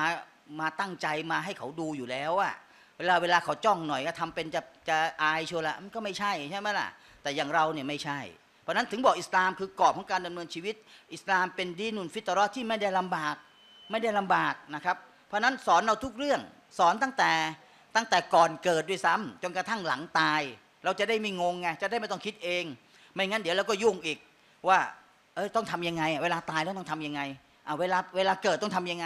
มาตั้งใจมาให้เขาดูอยู่แล้วอะเวลาเวลาเขาจ้องหน่อยก็ทำเป็นจะจะอายชัวละมันก็ไม่ใช่ใช่ไหมล่ะ แต่อย่างเราเนี่ยไม่ใช่ เพราะนั้นถึงบอกอิสลามคือกรอบของการดำเนินชีวิต อิสลามเป็นดีนุนฟิตรอที่ไม่ได้ลำบากไม่ได้ลำบากนะครับ เพราะนั้นสอนเราทุกเรื่องสอนตั้งแต่ตั้งแต่ก่อนเกิดด้วยซ้ำ จนกระทั่งหลังตาย เราจะได้ไม่งงไงจะได้ไม่ต้องคิดเองไม่งั้นเดี๋ยวเราก็ยุ่งอีกว่าเออต้องทํำยังไง เวลาตายแล้วต้องทํำยังไงอ่าเวลาเวลาเกิดต้องทํำยังไง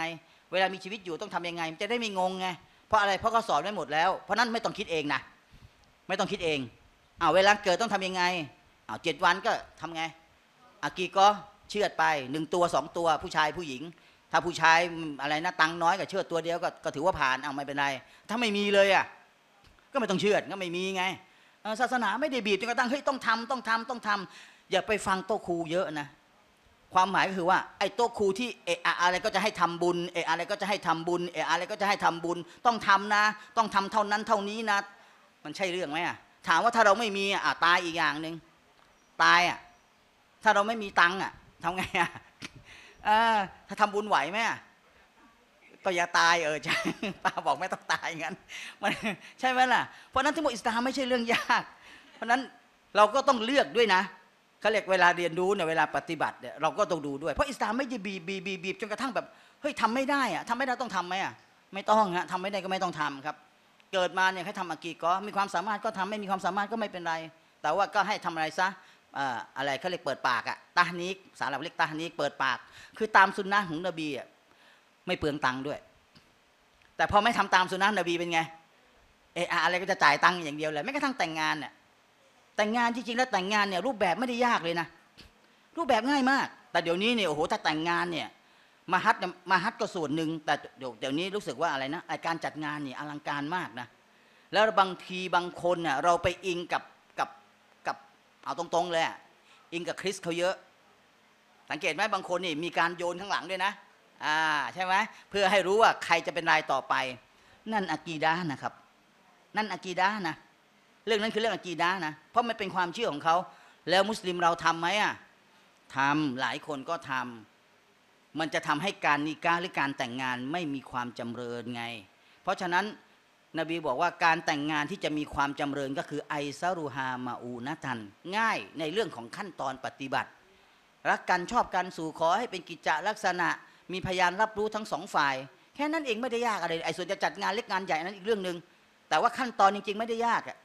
เวลามีชีวิตอยู่ต้องทํำยังไงจะได้ไม่งงไงเพราะอะไรเพราะเขาสอนไว้หมดแล้ว เพราะนั้นไม่ต้องคิดเองนะไม่ต้องคิดเองอ่าเวลาเกิดต้องทํำยังไงอ่าเจ็ดวันก็ทำไง อากีก็เชือดไปหนึ่งตัวสองตัวผู้ชายผู้หญิง ถ้าผู้ชายอะไรนะตังน้อยก็เชือดตัวเดียวก็ถือว่าผ่านเอาไม่เป็นไร ถ้าไม่มีเลยอ่ะก็ไม่ต้องเชือดก็ไม่มีไงศาสนาไม่ได้บีบจนกระทั่งเฮ้ย ต้องทำต้องทำต้องทำอย่าไปฟังโตครูเยอะนะ ความหมายก็คือว่า ไอ้โต๊ะครูที่เอะอะไรก็จะให้ทำบุญเอะอะไรก็จะให้ทำบุญเอะอะไรก็จะให้ทำบุญต้องทำนะต้องทำเท่านั้นเท่านี้นะ มันใช่เรื่องไหมอ่ะถามว่าถ้าเราไม่มีอ่ะตายอีกอย่างหนึ่งตายอ่ะถ้าเราไม่มีตังค์อ่ะทำไงอ่ะถ้าทำบุญไหวไหมอ่ะก็อย่าตายเออใช่ป้าบอกไม่ต้องตายงั้นมันใช่ไหมล่ะ เพราะนั้นทั้งหมดอิสลามไม่ใช่เรื่องยากเพราะนั้นเราก็ต้องเลือกด้วยนะเขาเรียกเวลาเรียนรู้เนี่ยเวลาปฏิบัติเนี่ยเราก็ต้องดูด้วยเพราะอิสลามไม่จะบีบบีบบีบจนกระทั่งแบบเฮ้ยทำไม่ได้อะทำไม่ได้ต้องทำไหมอะไม่ต้องฮะทำไม่ได้ก็ไม่ต้องทำครับ เกิดมาเนี่ยให้ทำอากีก็มีความสามารถก็ทำไม่มีความสามารถก็ไม่เป็นไร แต่ว่าก็ให้ทำอะไรซะอะไรเขาเรียกเปิดปากอะตานิกสารับเล็กตานิกเปิดปาก คือตามสุนนะของนบีอะไม่เปลืองตังค์ด้วย แต่พอไม่ทำตามสุนัขนบีเป็นไงเอออะไรก็จะจ่ายตังค์อย่างเดียวเลยไม่กระทั่งแต่งงานเนี่ยแต่งงานจริงๆแล้วแต่งงานเนี่ย รูปแบบไม่ได้ยากเลยนะ รูปแบบง่ายมาก แต่เดี๋ยวนี้เนี่ยโอ้โหถ้าแต่งงานเนี่ยมาฮัตมาฮัตก็ส่วนหนึ่งแต่เดี๋ยวเดี๋ยวนี้รู้สึกว่าอะไรนะการจัดงานเนี่ยอลังการมากนะแล้วบางทีบางคนเนี่ยเราไปอิงกับกับกับเอาตรงๆเลยอิงกับคริสเขาเยอะ สังเกตไหมบางคนนี่มีการโยนข้างหลังด้วยนะ่าใช่ไหมเพื่อให้รู้ว่าใครจะเป็นรายต่อไป นั่นอากีดานะครับ นั่นอากีดานะเรื่องนั้นคือเรื่องอากีดานะเพราะมันเป็นความเชื่อของเขา แล้วมุสลิมเราทํำไหมอ่ะทำหลายคนก็ทำ มันจะทำให้การนิกาหรือการแต่งงานไม่มีความจำเริญไง เพราะฉะนั้นนบีบอกว่าการแต่งงานที่จะมีความจำเริญก็คือไอซารูฮามาอูนัทัน ง่ายในเรื่องของขั้นตอนปฏิบัติ รักกัน ชอบกันสู่ขอให้เป็นกิจลักษณะมีพยานรับรู้ทั้งสองฝ่าย แค่นั้นเองไม่ได้ยากอะไรไอ้ส่วนจะจัดงานเล็กงานใหญ่นั้นอีกเรื่องหนึ่งแต่ว่าขั้นตอนจริงๆไม่ได้ยากอ่ะ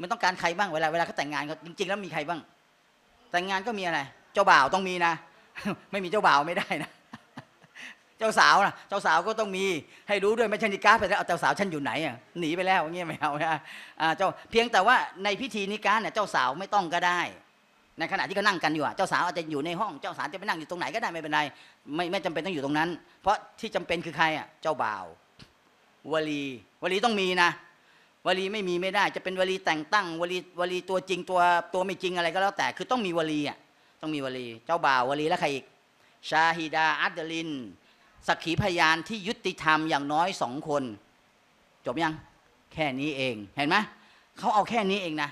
มันต้องการใครบ้างเวลาเวลาเขาแต่งงานเขาจริง ๆ แล้วมีใครบ้าง แต่งงานก็มีอะไร เจ้าบ่าวต้องมีนะไม่มีเจ้าบ่าวไม่ได้นะเจ้าสาวนะเจ้าสาวก็ต้องมี ให้รู้ด้วยไม่ใช่นิกาไปแล้วเอาเจ้าสาวฉันอยู่ไหนอ่ะหนีไปแล้วเงี้ยไม่เอานะเจ้าเพียงแต่ว่าในพิธีนิกาเนี่ยเจ้าสาวไม่ต้องก็ได้ในขณะที่เขานั่งกันอยู่เจ้าสาวอาจจะอยู่ในห้องเจ้าสาวจะไปนั่งอยู่ตรงไหนก็ได้ ไม่เป็นไรไม่ไม่จำเป็นต้องอยู่ตรงนั้น เพราะที่จำเป็นคือใครอ่ะเจ้าบ่าววลี วลีต้องมีนะวลีไม่มีไม่ได้จะเป็นวลีแต่งตั้งวลีวลีตัวจริงตัวตัวไม่จริงอะไรก็แล้วแต่คือต้องมีวลีอ่ะต้องมีวลี เจ้าบ่าววลีและใครอีกชาฮิดาอัดลิน สักขีพยานที่ยุติธรรมอย่างน้อยสองคน จบยังแค่นี้เองเห็นไหมเขาเอาแค่นี้เองนะ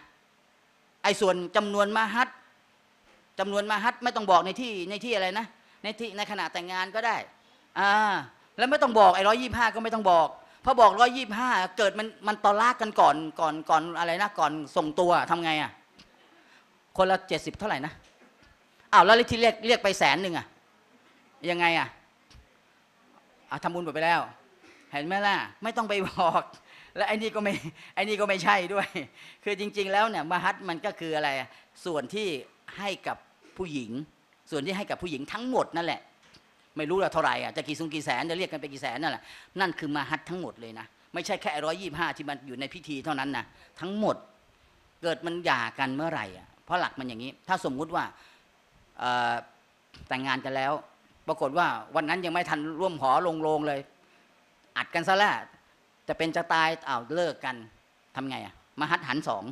ไอ้ส่วนจำนวนมหัดจำนวนมาฮัดไม่ต้องบอกในที่ในที่อะไรนะในที่ในขณะแต่งงานก็ได้อ่าแล้วไม่ต้องบอกไอ้ร้อยยี่ห้าก็ไม่ต้องบอกพอบอกร้อยยี่ห้าเกิดมันมันตอลากกันก่อนก่อนก่อนอะไรนะก่อนส่งตัวทำไงอ่ะ คนละเจ็ดสิบเท่าไหร่นะอ้าวแล้วที่เรียกเรียกไปแสนหนึ่งอ่ะยังไงอ่ะ อ่ทำบุญหมดไปแล้ว เห็นไหมล่ะไม่ต้องไปบอก และไอ้นี่ก็ไม่ไอ้นี่ก็ไม่ใช่ด้วย คือจริง ๆ แล้วเนี่ยมหัตมันก็คืออะไร ส่วนที่ให้กับผู้หญิง ส่วนที่ให้กับผู้หญิงทั้งหมดนั่นแหละ ไม่รู้เราเท่าไหร่อ่ะ จะกี่สุงกี่แสนจะเรียกกันไปกี่แสนนั่นแหละ นั่นคือมาฮัดทั้งหมดเลยนะ ไม่ใช่แค่ร้อยยี่ห้าที่มันอยู่ในพิธีเท่านั้นนะ ทั้งหมด เกิดมันหย่ากันเมื่อไหร่อ่ะ เพราะหลักมันอย่างนี้ ถ้าสมมุติว่าแต่งงานกันแล้ว ปรากฏว่าวันนั้นยังไม่ทันร่วมหอลงโรงเลย อัดกันซะแล้ว จะเป็นจะตายอาเลิกกันทำไงอ่ะมาฮัดหันสอง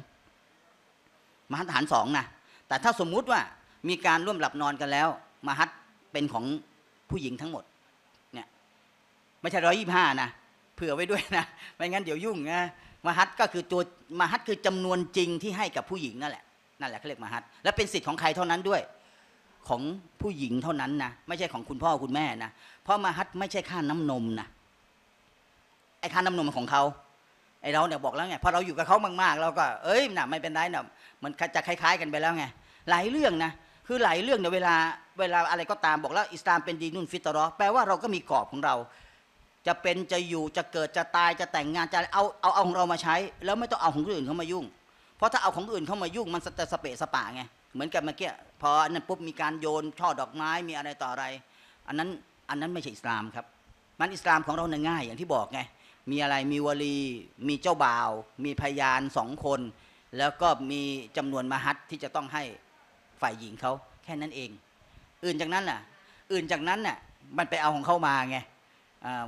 มาฮัดหันสองนะแต่ถ้าสมมุติว่ามีการร่วมหลับนอนกันแล้วมาฮัดเป็นของผู้หญิงทั้งหมด เนี่ยไม่ใช่ร้อยยี่ห้านะเผื่อไว้ด้วยนะไม่งั้นเดี๋ยวยุ่งนะมาฮัดก็คือตัวมาฮัดคือจำนวนจริงที่ให้กับผู้หญิงนั่นแหละนั่นแหละเขาเรียกมาฮัด และเป็นสิทธิ์ของใครเท่านั้นด้วย ของผู้หญิงเท่านั้นนะ ไม่ใช่ของคุณพ่อคุณแม่นะเพราะมาฮัดไม่ใช่ค่าน้ำนมนะไอ้ค่าน้ำนมของเขาไอ้เราเนี่ยบอกแล้วไงพอเราอยู่กับเขามากๆเราก็ เอ้ย น่ะไม่เป็นไรน่ะมันจะคล้ายๆกันไปแล้วไงหลายเรื่องนะคือหลายเรื่องเนี่ยเวลาเวลาอะไรก็ตามบอกแล้วอิสลามเป็นดีนุ่นฟิตรอแปลว่าเราก็มีกรอบของเรา จะเป็นจะอยู่จะเกิดจะตายจะแต่งงานจะเอาเอาเอาของเรามาใช้ แล้วไม่ต้องเอาของอื่นเข้ามายุ่ง เพราะถ้าเอาของอื่นเข้ามายุ่งมันจะสเปะสปะไงเหมือนกับเมื่อกี้พออันนั้นปุ๊บมีการโยนช่อดอกไม้มีอะไรต่ออะไรอันนั้นอันนั้นไม่ใช่อิสลามครับมันอิสลามของเราเนี่ยง่ายอย่างที่บอกไงมีอะไรมีวลี มีเจ้าบ่าว มีพยานสองคน แล้วก็มีจำนวนมหัดที่จะต้องให้ฝ่ายหญิงเขาแค่นั้นเอง อื่นจากนั้นน่ะ อื่นจากนั้นน่ะ มันไปเอาของเขามาไง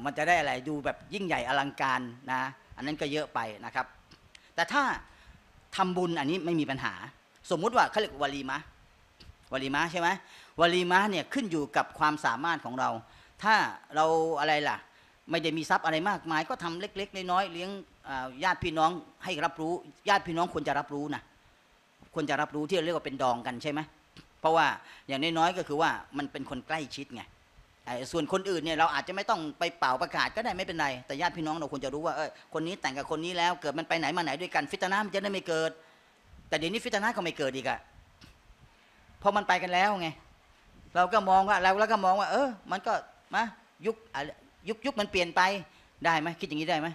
มันจะได้อะไรดูแบบยิ่งใหญ่อลังการนะ อันนั้นก็เยอะไปนะครับ แต่ถ้าทำบุญอันนี้ไม่มีปัญหา สมมุติว่าเขาเรียกวลีมะวลีมะใช่ไหมวลีมะเนี่ยขึ้นอยู่กับความสามารถของเรา ถ้าเราอะไรล่ะ ไม่ได้มีทรัพย์อะไรมากมาย ก็ทำเล็กๆ น้อยๆเลี้ยงญาติพี่น้องให้รับรู้ ญาติพี่น้องควรจะรับรู้นะควรจะรับรู้ที่เราเรียกว่าเป็นดองกันใช่ไหมเพราะว่าอย่างน้อยๆก็คือว่ามันเป็นคนใกล้ชิดไงส่วนคนอื่นเนี่ยเราอาจจะไม่ต้องไปเป่าประกาศก็ได้ไม่เป็นไร แต่ญาติพี่น้องเราควรจะรู้ว่าเออคนนี้แต่งกับคนนี้แล้วเกิดมันไปไหนมาไหนด้วยกัน ฟิตนามันจะได้ไม่เกิด แต่เดี๋ยวนี้ฟิตนาก็ไม่เกิดอีกอะพอมันไปกันแล้วไง เราก็มองว่าเราแล้วก็มองว่าเออมันก็มายุคยุคยุคมันเปลี่ยนไปได้ไหมคิดอย่างนี้ได้ไหม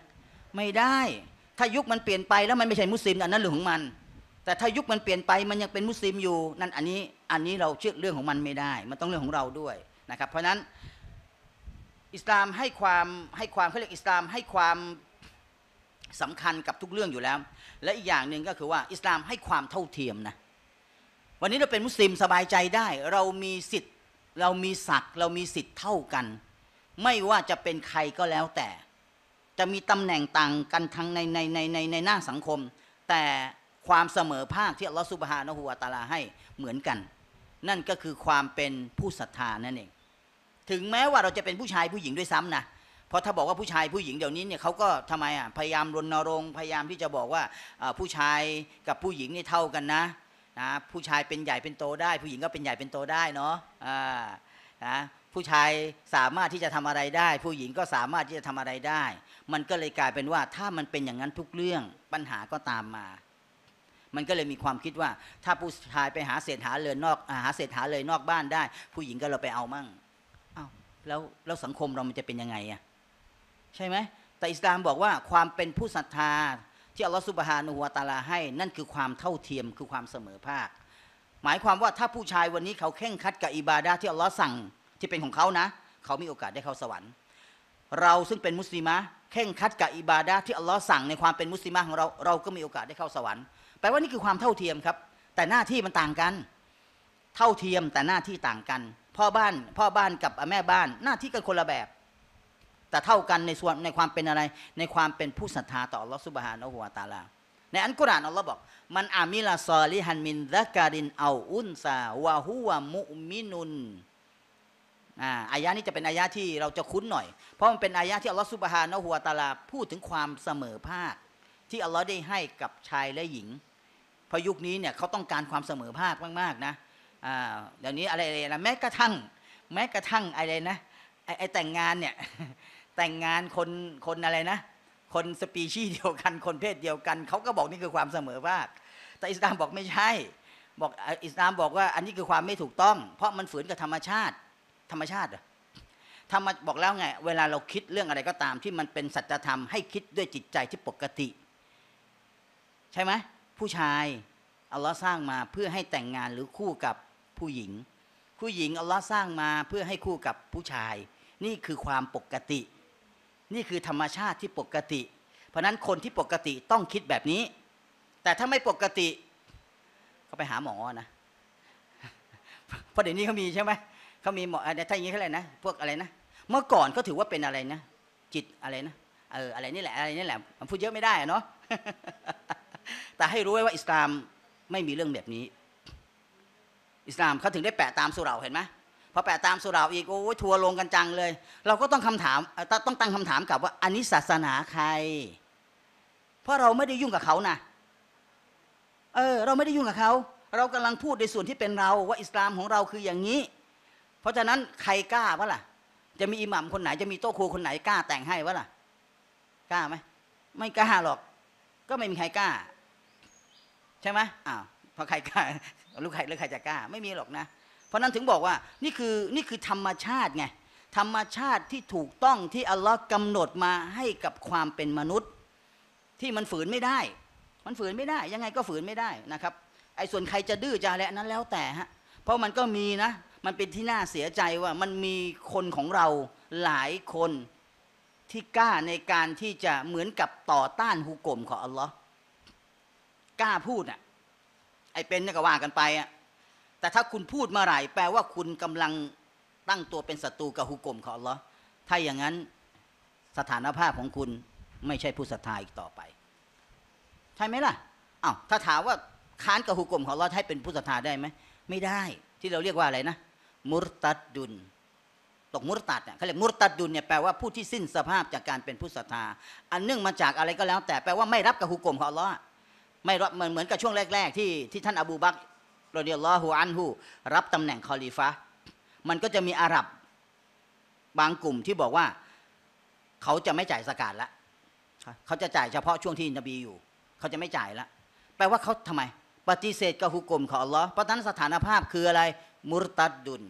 ไม่ได้ถ้ายุคมันเปลี่ยนไปแล้วมันไม่ใช่มุสลิมอันนั้นหรือของมันแต่ถ้ายุคมันเปลี่ยนไปมันยังเป็นมุสลิมอยู่นั่นอันนี้อันนี้เราเชื่อเรื่องของมันไม่ได้มันต้องเรื่องของเราด้วยนะครับ เพราะฉะนั้นอิสลามให้ความให้ความเขาเรียกอิสลามให้ความสำคัญกับทุกเรื่องอยู่แล้ว และอีกอย่างหนึ่งก็คือว่าอิสลามให้ความเท่าเทียมนะวันนี้เราเป็นมุสลิมสบายใจได้ เรามีสิทธิ์เรามีศักดิ์เรามีสิทธิ์เท่ากัน ไม่ว่าจะเป็นใครก็แล้วแต่ จะมีตำแหน่งต่างกันทั้งในในในในในหน้าสังคมแต่ความเสมอภาคที่อัลลอฮฺสุบฮานะฮูวาตาลาให้เหมือนกัน นั่นก็คือความเป็นผู้ศรัทธานั่นเองถึงแม้ว่าเราจะเป็นผู้ชายผู้หญิงด้วยซ้ำนะเพราะถ้าบอกว่าผู้ชายผู้หญิงเดี๋ยวนี้เนี่ยเขาก็ทำไมอ่ะพยายามรณรงค์พยายามที่จะบอกว่าผู้ชายกับผู้หญิงนี่เท่ากันนะนะ ผู้ชายเป็นใหญ่เป็นโตได้ ผู้หญิงก็เป็นใหญ่เป็นโตได้เนาะอ่านะ ผู้ชายสามารถที่จะทำอะไรได้ ผู้หญิงก็สามารถที่จะทำอะไรได้ มันก็เลยกลายเป็นว่าถ้ามันเป็นอย่างนั้นทุกเรื่องปัญหาก็ตามมามันก็เลยมีความคิดว่าถ้าผู้ชายไปหาเศษหาเลยนนอก หาเศษหาเลยนอกบ้านได้ ผู้หญิงก็เราไปเอามั่งเอาแล้วแล้วสังคมเรามันจะเป็นยังไงอ่ะใช่ไหมแต่อิสลามบอกว่าความเป็นผู้ศรัทธา ที่อัลลอฮฺสุบฮานุฮวาตาลาให้ นั่นคือความเท่าเทียมคือความเสมอภาค หมายความว่าถ้าผู้ชายวันนี้เขาเข่งคัดกับอิบาดาที่อัลลอฮ์สั่งที่เป็นของเขานะ เขามีโอกาสได้เข้าสวรรค์ เราซึ่งเป็นมุสลิมะเข่งคัดกับอิบาดาที่อัลลอฮ์สั่งในความเป็นมุสลิมะของเราเราก็มีโอกาสได้เข้าสวรรค์แปลว่านี่คือความเท่าเทียมครับ แต่หน้าที่มันต่างกัน เท่าเทียมแต่หน้าที่ต่างกัน พ่อบ้านพ่อบ้านกับแม่บ้านหน้าที่กันคนละแบบ แต่เท่ากันในส่วนในความเป็นอะไร ในความเป็นผู้ศรัทธาต่อลอสุบฮานอัฮวาตาลา ในอันกุรานอัลลอฮ์บอก มัน อามิลาซอลิฮันมินซะกาดินเอาอุนซาวะฮุวะมุมินุนอ่าอายะนี้จะเป็นอายะที่ เราจะคุ้นหน่อย เพราะมันเป็นอายะที่อัลลอฮฺสุบฮานะฮุวาตาลาพูดถึงความเสมอภาคที่อัลลอฮ์ได้ให้กับชายและหญิงเพราะยุคนี้เนี่ยเขาต้องการความเสมอภาคมากๆนะเดี๋ยวนี้อะไรนะแม้กระทั่ง แม้กระทั่งอะไรนะไอ้แต่งงานเนี่ยแต่งงานคนคนอะไรนะ คนสปีชีส์เดียวกัน คนเพศเดียวกันเขาก็บอกนี่คือความเสมอภาคแต่อิสลามบอกไม่ใช่ บอกอิสลามบอกว่า อันนี้คือความไม่ถูกต้อง เพราะมันฝืนกับธรรมชาติ ธรรมชาติธรรมบอกแล้วไงเวลาเราคิดเรื่องอะไรก็ตาม ที่มันเป็นสัจธรรมให้คิดด้วยจิตใจที่ปกติ ใช่ไหมผู้ชายอัลลอฮ์สร้างมาเพื่อให้แต่งงานหรือคู่กับผู้หญิง ผู้หญิงอัลลอฮ์สร้างมาเพื่อให้คู่กับผู้ชาย นี่คือความปกติ นี่คือธรรมชาติที่ปกติ เพราะนั้นคนที่ปกติต้องคิดแบบนี้ แต่ถ้าไม่ปกติเขาไปหาหมอนะเพราะเดี๋ยวนี้เขามีใช่ไหมเขามีหมอถ้าอย่างนี้เขาอะไรนะพวกอะไรนะเมื่อก่อนเขาถือว่าเป็นอะไรนะจิตอะไรนะเอออะไร นี่แหละอะไรนี่แหละมันพูดเยอะไม่ได้เนาะแต่ให้รู้ไว้ว่า อิสลามไม่มีเรื่องแบบนี้อิสลามเขาถึงได้แปะตามสุเราเห็นไหมพอแปะตามสุเราอีกโอ้ยทัวลงกันจังเลย เราก็ต้องคำถามต้องตั้งคำถามกับว่าอันนี้ศาสนาใคร เพราะเราไม่ได้ยุ่งกับเขานะเออเราไม่ได้ยุ่งกับเขาเรากำลังพูดในส่วนที่เป็นเรา ว่าอิสลามของเราคืออย่างนี้ เพราะฉะนั้นใครกล้าวะล่ะจะมีอิหมัมคนไหนจะมีโต๊ะครูคนไหนกล้าแต่งให้วะล่ะกล้าไหมไม่กล้าหรอก ก็ไม่มีใครกล้าใช่ไหมอ้าว พอใครกล้าลูกใครหรือใครจะกล้า ไม่มีหรอกนะ เพราะนั้นถึงบอกว่า นี่คือ นี่คือธรรมชาติไง ธรรมชาติที่ถูกต้องที่อัลลอฮ์กำหนดมาให้กับความเป็นมนุษย์ ที่มันฝืนไม่ได้ มันฝืนไม่ได้ ยังไงก็ฝืนไม่ได้นะครับ ไอ้ส่วนใครจะดื้อจะอะไรนั้นแล้วแต่ฮะ เพราะมันก็มีนะ มันเป็นที่น่าเสียใจว่า มันมีคนของเราหลายคนที่กล้าในการที่จะเหมือนกับต่อต้านฮุกกลมของอัลลอฮ์กล้าพูดอ่ะ ไอ้เป็นนี่ก็ว่ากันไปอ่ะ แต่ถ้าคุณพูดเมื่อไหร่แปลว่าคุณกำลังตั้งตัวเป็นศัตรูกับฮุกกลมของอัลลอฮ์ถ้าอย่างนั้นสถานภาพของคุณ ไม่ใช่ผู้ศรัทธาอีกต่อไป ใช่ไหมล่ะเอา้าถ้าถามว่าค้านกับฮุกกลมของอัลลอฮ์ให้เป็นผู้ศรัทธาได้ไหมไม่ได้ ที่เราเรียกว่าอะไรนะ มุรตัดดุลตกมุรตัดเนี่ยเขาเรียกมุรตัดดุลเนี่ยแปลว่าผู้ที่สิ้นสภาพจากการเป็นผู้ศรัทธา อันเนื่องมาจากอะไรก็แล้ว แต่แปลว่าไม่รับกับฮุกกลมของอัลลอฮ์ไม่รับเหมือนเหมือนกับช่วงแรกๆที่ที่ท่านอบูบักรอดิยลลอฮุอันฮูรับตำแหน่งคอลีฟะมันก็จะมีอาหรับบางกลุ่มที่บอกว่า เขาจะไม่จ่ายสกาดละ เขาจะจ่ายเฉพาะช่วงที่นบีอยู่ เขาจะไม่จ่ายละ แปลว่าเขาทำไม ปฏิเสธกับฮุกกลมของอัลลอฮ์เพราะนั้นสถานภาพคืออะไร มุรตัดดุล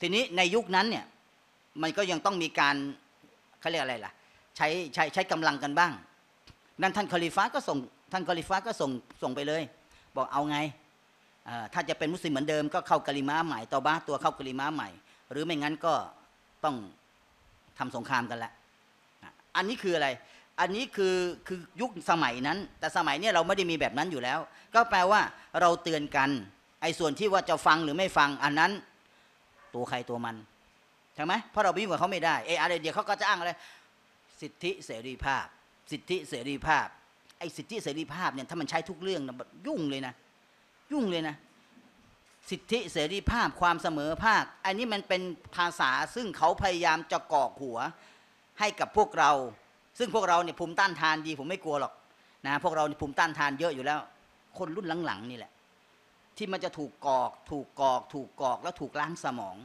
ทีนี้ในยุคนั้นเนี่ย มันก็ยังต้องมีการเขาเรียกอะไรล่ะ ใช้ใช้ใช้กำลังกันบ้าง นั่นท่านคอลิฟ้าก็ส่งท่านกอริฟ้าก็ส่งส่งไปเลย บอกเอาไงถ้าจะเป็นมุสลิมเหมือนเดิมก็เข้ากะริมาใหม่ตอบ้าตัวเข้ากะริมาใหม่ หรือไม่งั้นก็ต้องทำสงครามกันแหละอันนี้คืออะไร อันนี้คือคือยุคสมัยนั้น แต่สมัยนี้เราไม่ได้มีแบบนั้นอยู่แล้ว ก็แปลว่าเราเตือนกัน ไอ้ส่วนที่ว่าจะฟัง หรือไม่ฟังอันนั้น ตัวใครตัวมันใช่ไหมเพราะเราไปยุ่งกับเขาไม่ได้เอออะไรเดี๋ยวเขาก็จะอ้างอะไรสิทธิเสรีภาพ สิทธิเสรีภาพไอ้สิทธิเสรีภาพเนี่ยถ้ามันใช้ทุกเรื่องนะยุ่งเลยนะ ยุ่งเลยนะ สิทธิเสรีภาพความเสมอภาคอันนี้มันเป็นภาษาซึ่งเขาพยายามจะกอหัว ให้กับพวกเรา ซึ่งพวกเราเนี่ยภูมิต้านทานดี ผมไม่กลัวหรอกนะพวกเราภูมิต้านทานเยอะอยู่แล้ว คนรุ่นหลังๆ นี่แหละ ที่มันจะถูกกอกถูกกอก ถูกกอกแล้วถูกล้างสมอง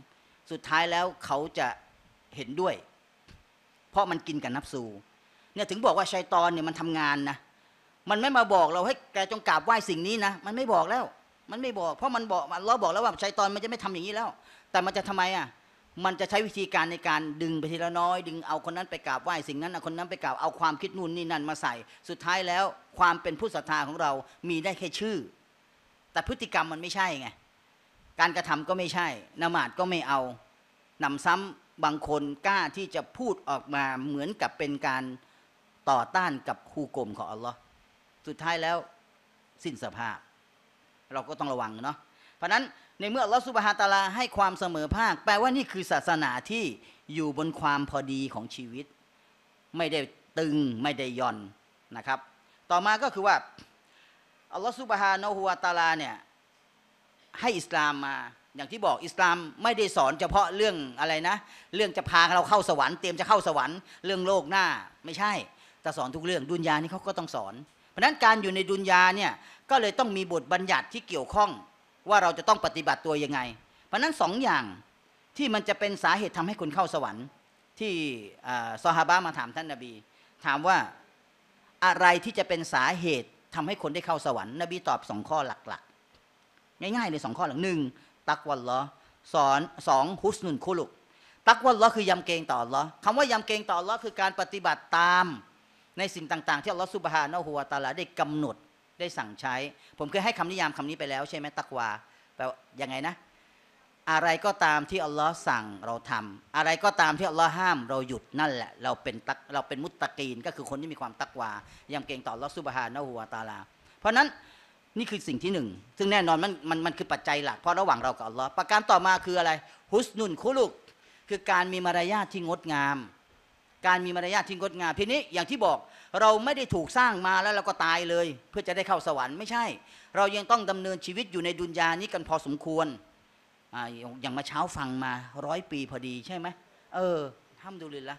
สุดท้ายแล้วเขาจะเห็นด้วย เพราะมันกินกับนับสูเนี่ยถึงบอกว่าชัยตอนเนี่ยมันทำงานนะมันไม่มาบอกเราให้แกจงกราบไหว้สิ่งนี้นะ มันไม่บอกแล้ว มันไม่บอก เพราะมันบอกเราบอกแล้วว่าชัยตอนมันจะไม่ทำอย่างนี้แล้ว แต่มันจะทำไมอ่ะ มันจะใช้วิธีการในการดึงไปทีละน้อยดึงเอาคนนั้นไปกราบไหว้สิ่งนั้นเอาคนนั้นไปกราบเอาความคิดนู่นนี่นั่นมาใส่ สุดท้ายแล้วความเป็นผู้ศรัทธาของเรามีได้แค่ชื่อ แต่พฤติกรรมมันไม่ใช่ไง การกระทำก็ไม่ใช่ นมาดก็ไม่เอา นำซ้ำบางคนกล้าที่จะพูดออกมาเหมือนกับเป็นการต่อต้านกับคู่กลมของอัลลอฮสุดท้ายแล้วสิ้นสภาพเราก็ต้องระวังเนาะเพราะนั้นในเมื่อลอสุบฮาตาลาให้ความเสมอภาค แปลว่านี่คือศาสนาที่อยู่บนความพอดีของชีวิต ไม่ได้ตึงไม่ได้ย่อนนะครับ ต่อมาก็คือว่าอัลลอฮฺสุบฮานะฮุวาตาลาเนี่ยให้อิสลามมาอย่างที่บอกอิสลามไม่ได้สอนเฉพาะเรื่องอะไรนะ เรื่องจะพาเราเข้าสวรรค์เตรียมจะเข้าสวรรค์เรื่องโลกหน้า ไม่ใช่แต่สอนทุกเรื่องดุนยานี่เขาก็ต้องสอนเพราะนั้นการอยู่ในดุนยาเนี่ยก็เลยต้องมีบทบัญญัติที่เกี่ยวข้องว่าเราจะต้องปฏิบัติตัวยังไง เพราะนั้นสองอย่างที่มันจะเป็นสาเหตุทำให้คุณเข้าสวรรค์ ที่ซอฮาบะมาถามท่านนาบี ถามว่าอะไรที่จะเป็นสาเหตุทำให้คนได้เข้าสวรรค์นบีตอบสองข้อหลักๆง่ายๆเลยสองข้อหลักหนึ่งตักวัลลอสอนสองฮุสนุนคุลุก ตักวัลลอคือยำเกงต่อลอคำว่ายำเกงต่อลอคือการปฏิบัติตามในสิ่งต่างๆที่อัลลอฮฺสุบฮานะฮัวตาลาได้กำหนดได้สั่งใช้ ผมเคยให้คำนิยามคำนี้ไปแล้วใช่ไหมตักวาแปลว่ายังไงนะ อะไรก็ตามที่อัลลอฮ์สั่งเราทำ อะไรก็ตามที่อัลลอฮ์ห้ามเราหยุดนั่นแหละ เราเป็นตักเราเป็นมุตตะกีนก็คือคนที่มีความตักวายำเกรงต่ออัลลอฮ์สุบฮานะฮัวตาลา เพราะนั้นนี่คือสิ่งที่หนึ่งซึ่งแน่นอนมันมันมันคือปัจจัยหลักเพราะระหว่างเรากับอัลลอฮ์ประการต่อมาคืออะไรฮุสนุนคุลุก คือการมีมารยาทที่งดงามการมีมารยาทที่งดงามทีนี้อย่างที่บอก เราไม่ได้ถูกสร้างมาแล้วเราก็ตายเลย เพื่อจะได้เข้าสวรรค์ไม่ใช่ เรายังต้องดำเนินชีวิตอยู่ในดุนยานี้กันพอสมควรออย่างมาเช้าฟังมาร้อยปีพอดีใช่ไหมเออทำามดูเลยละ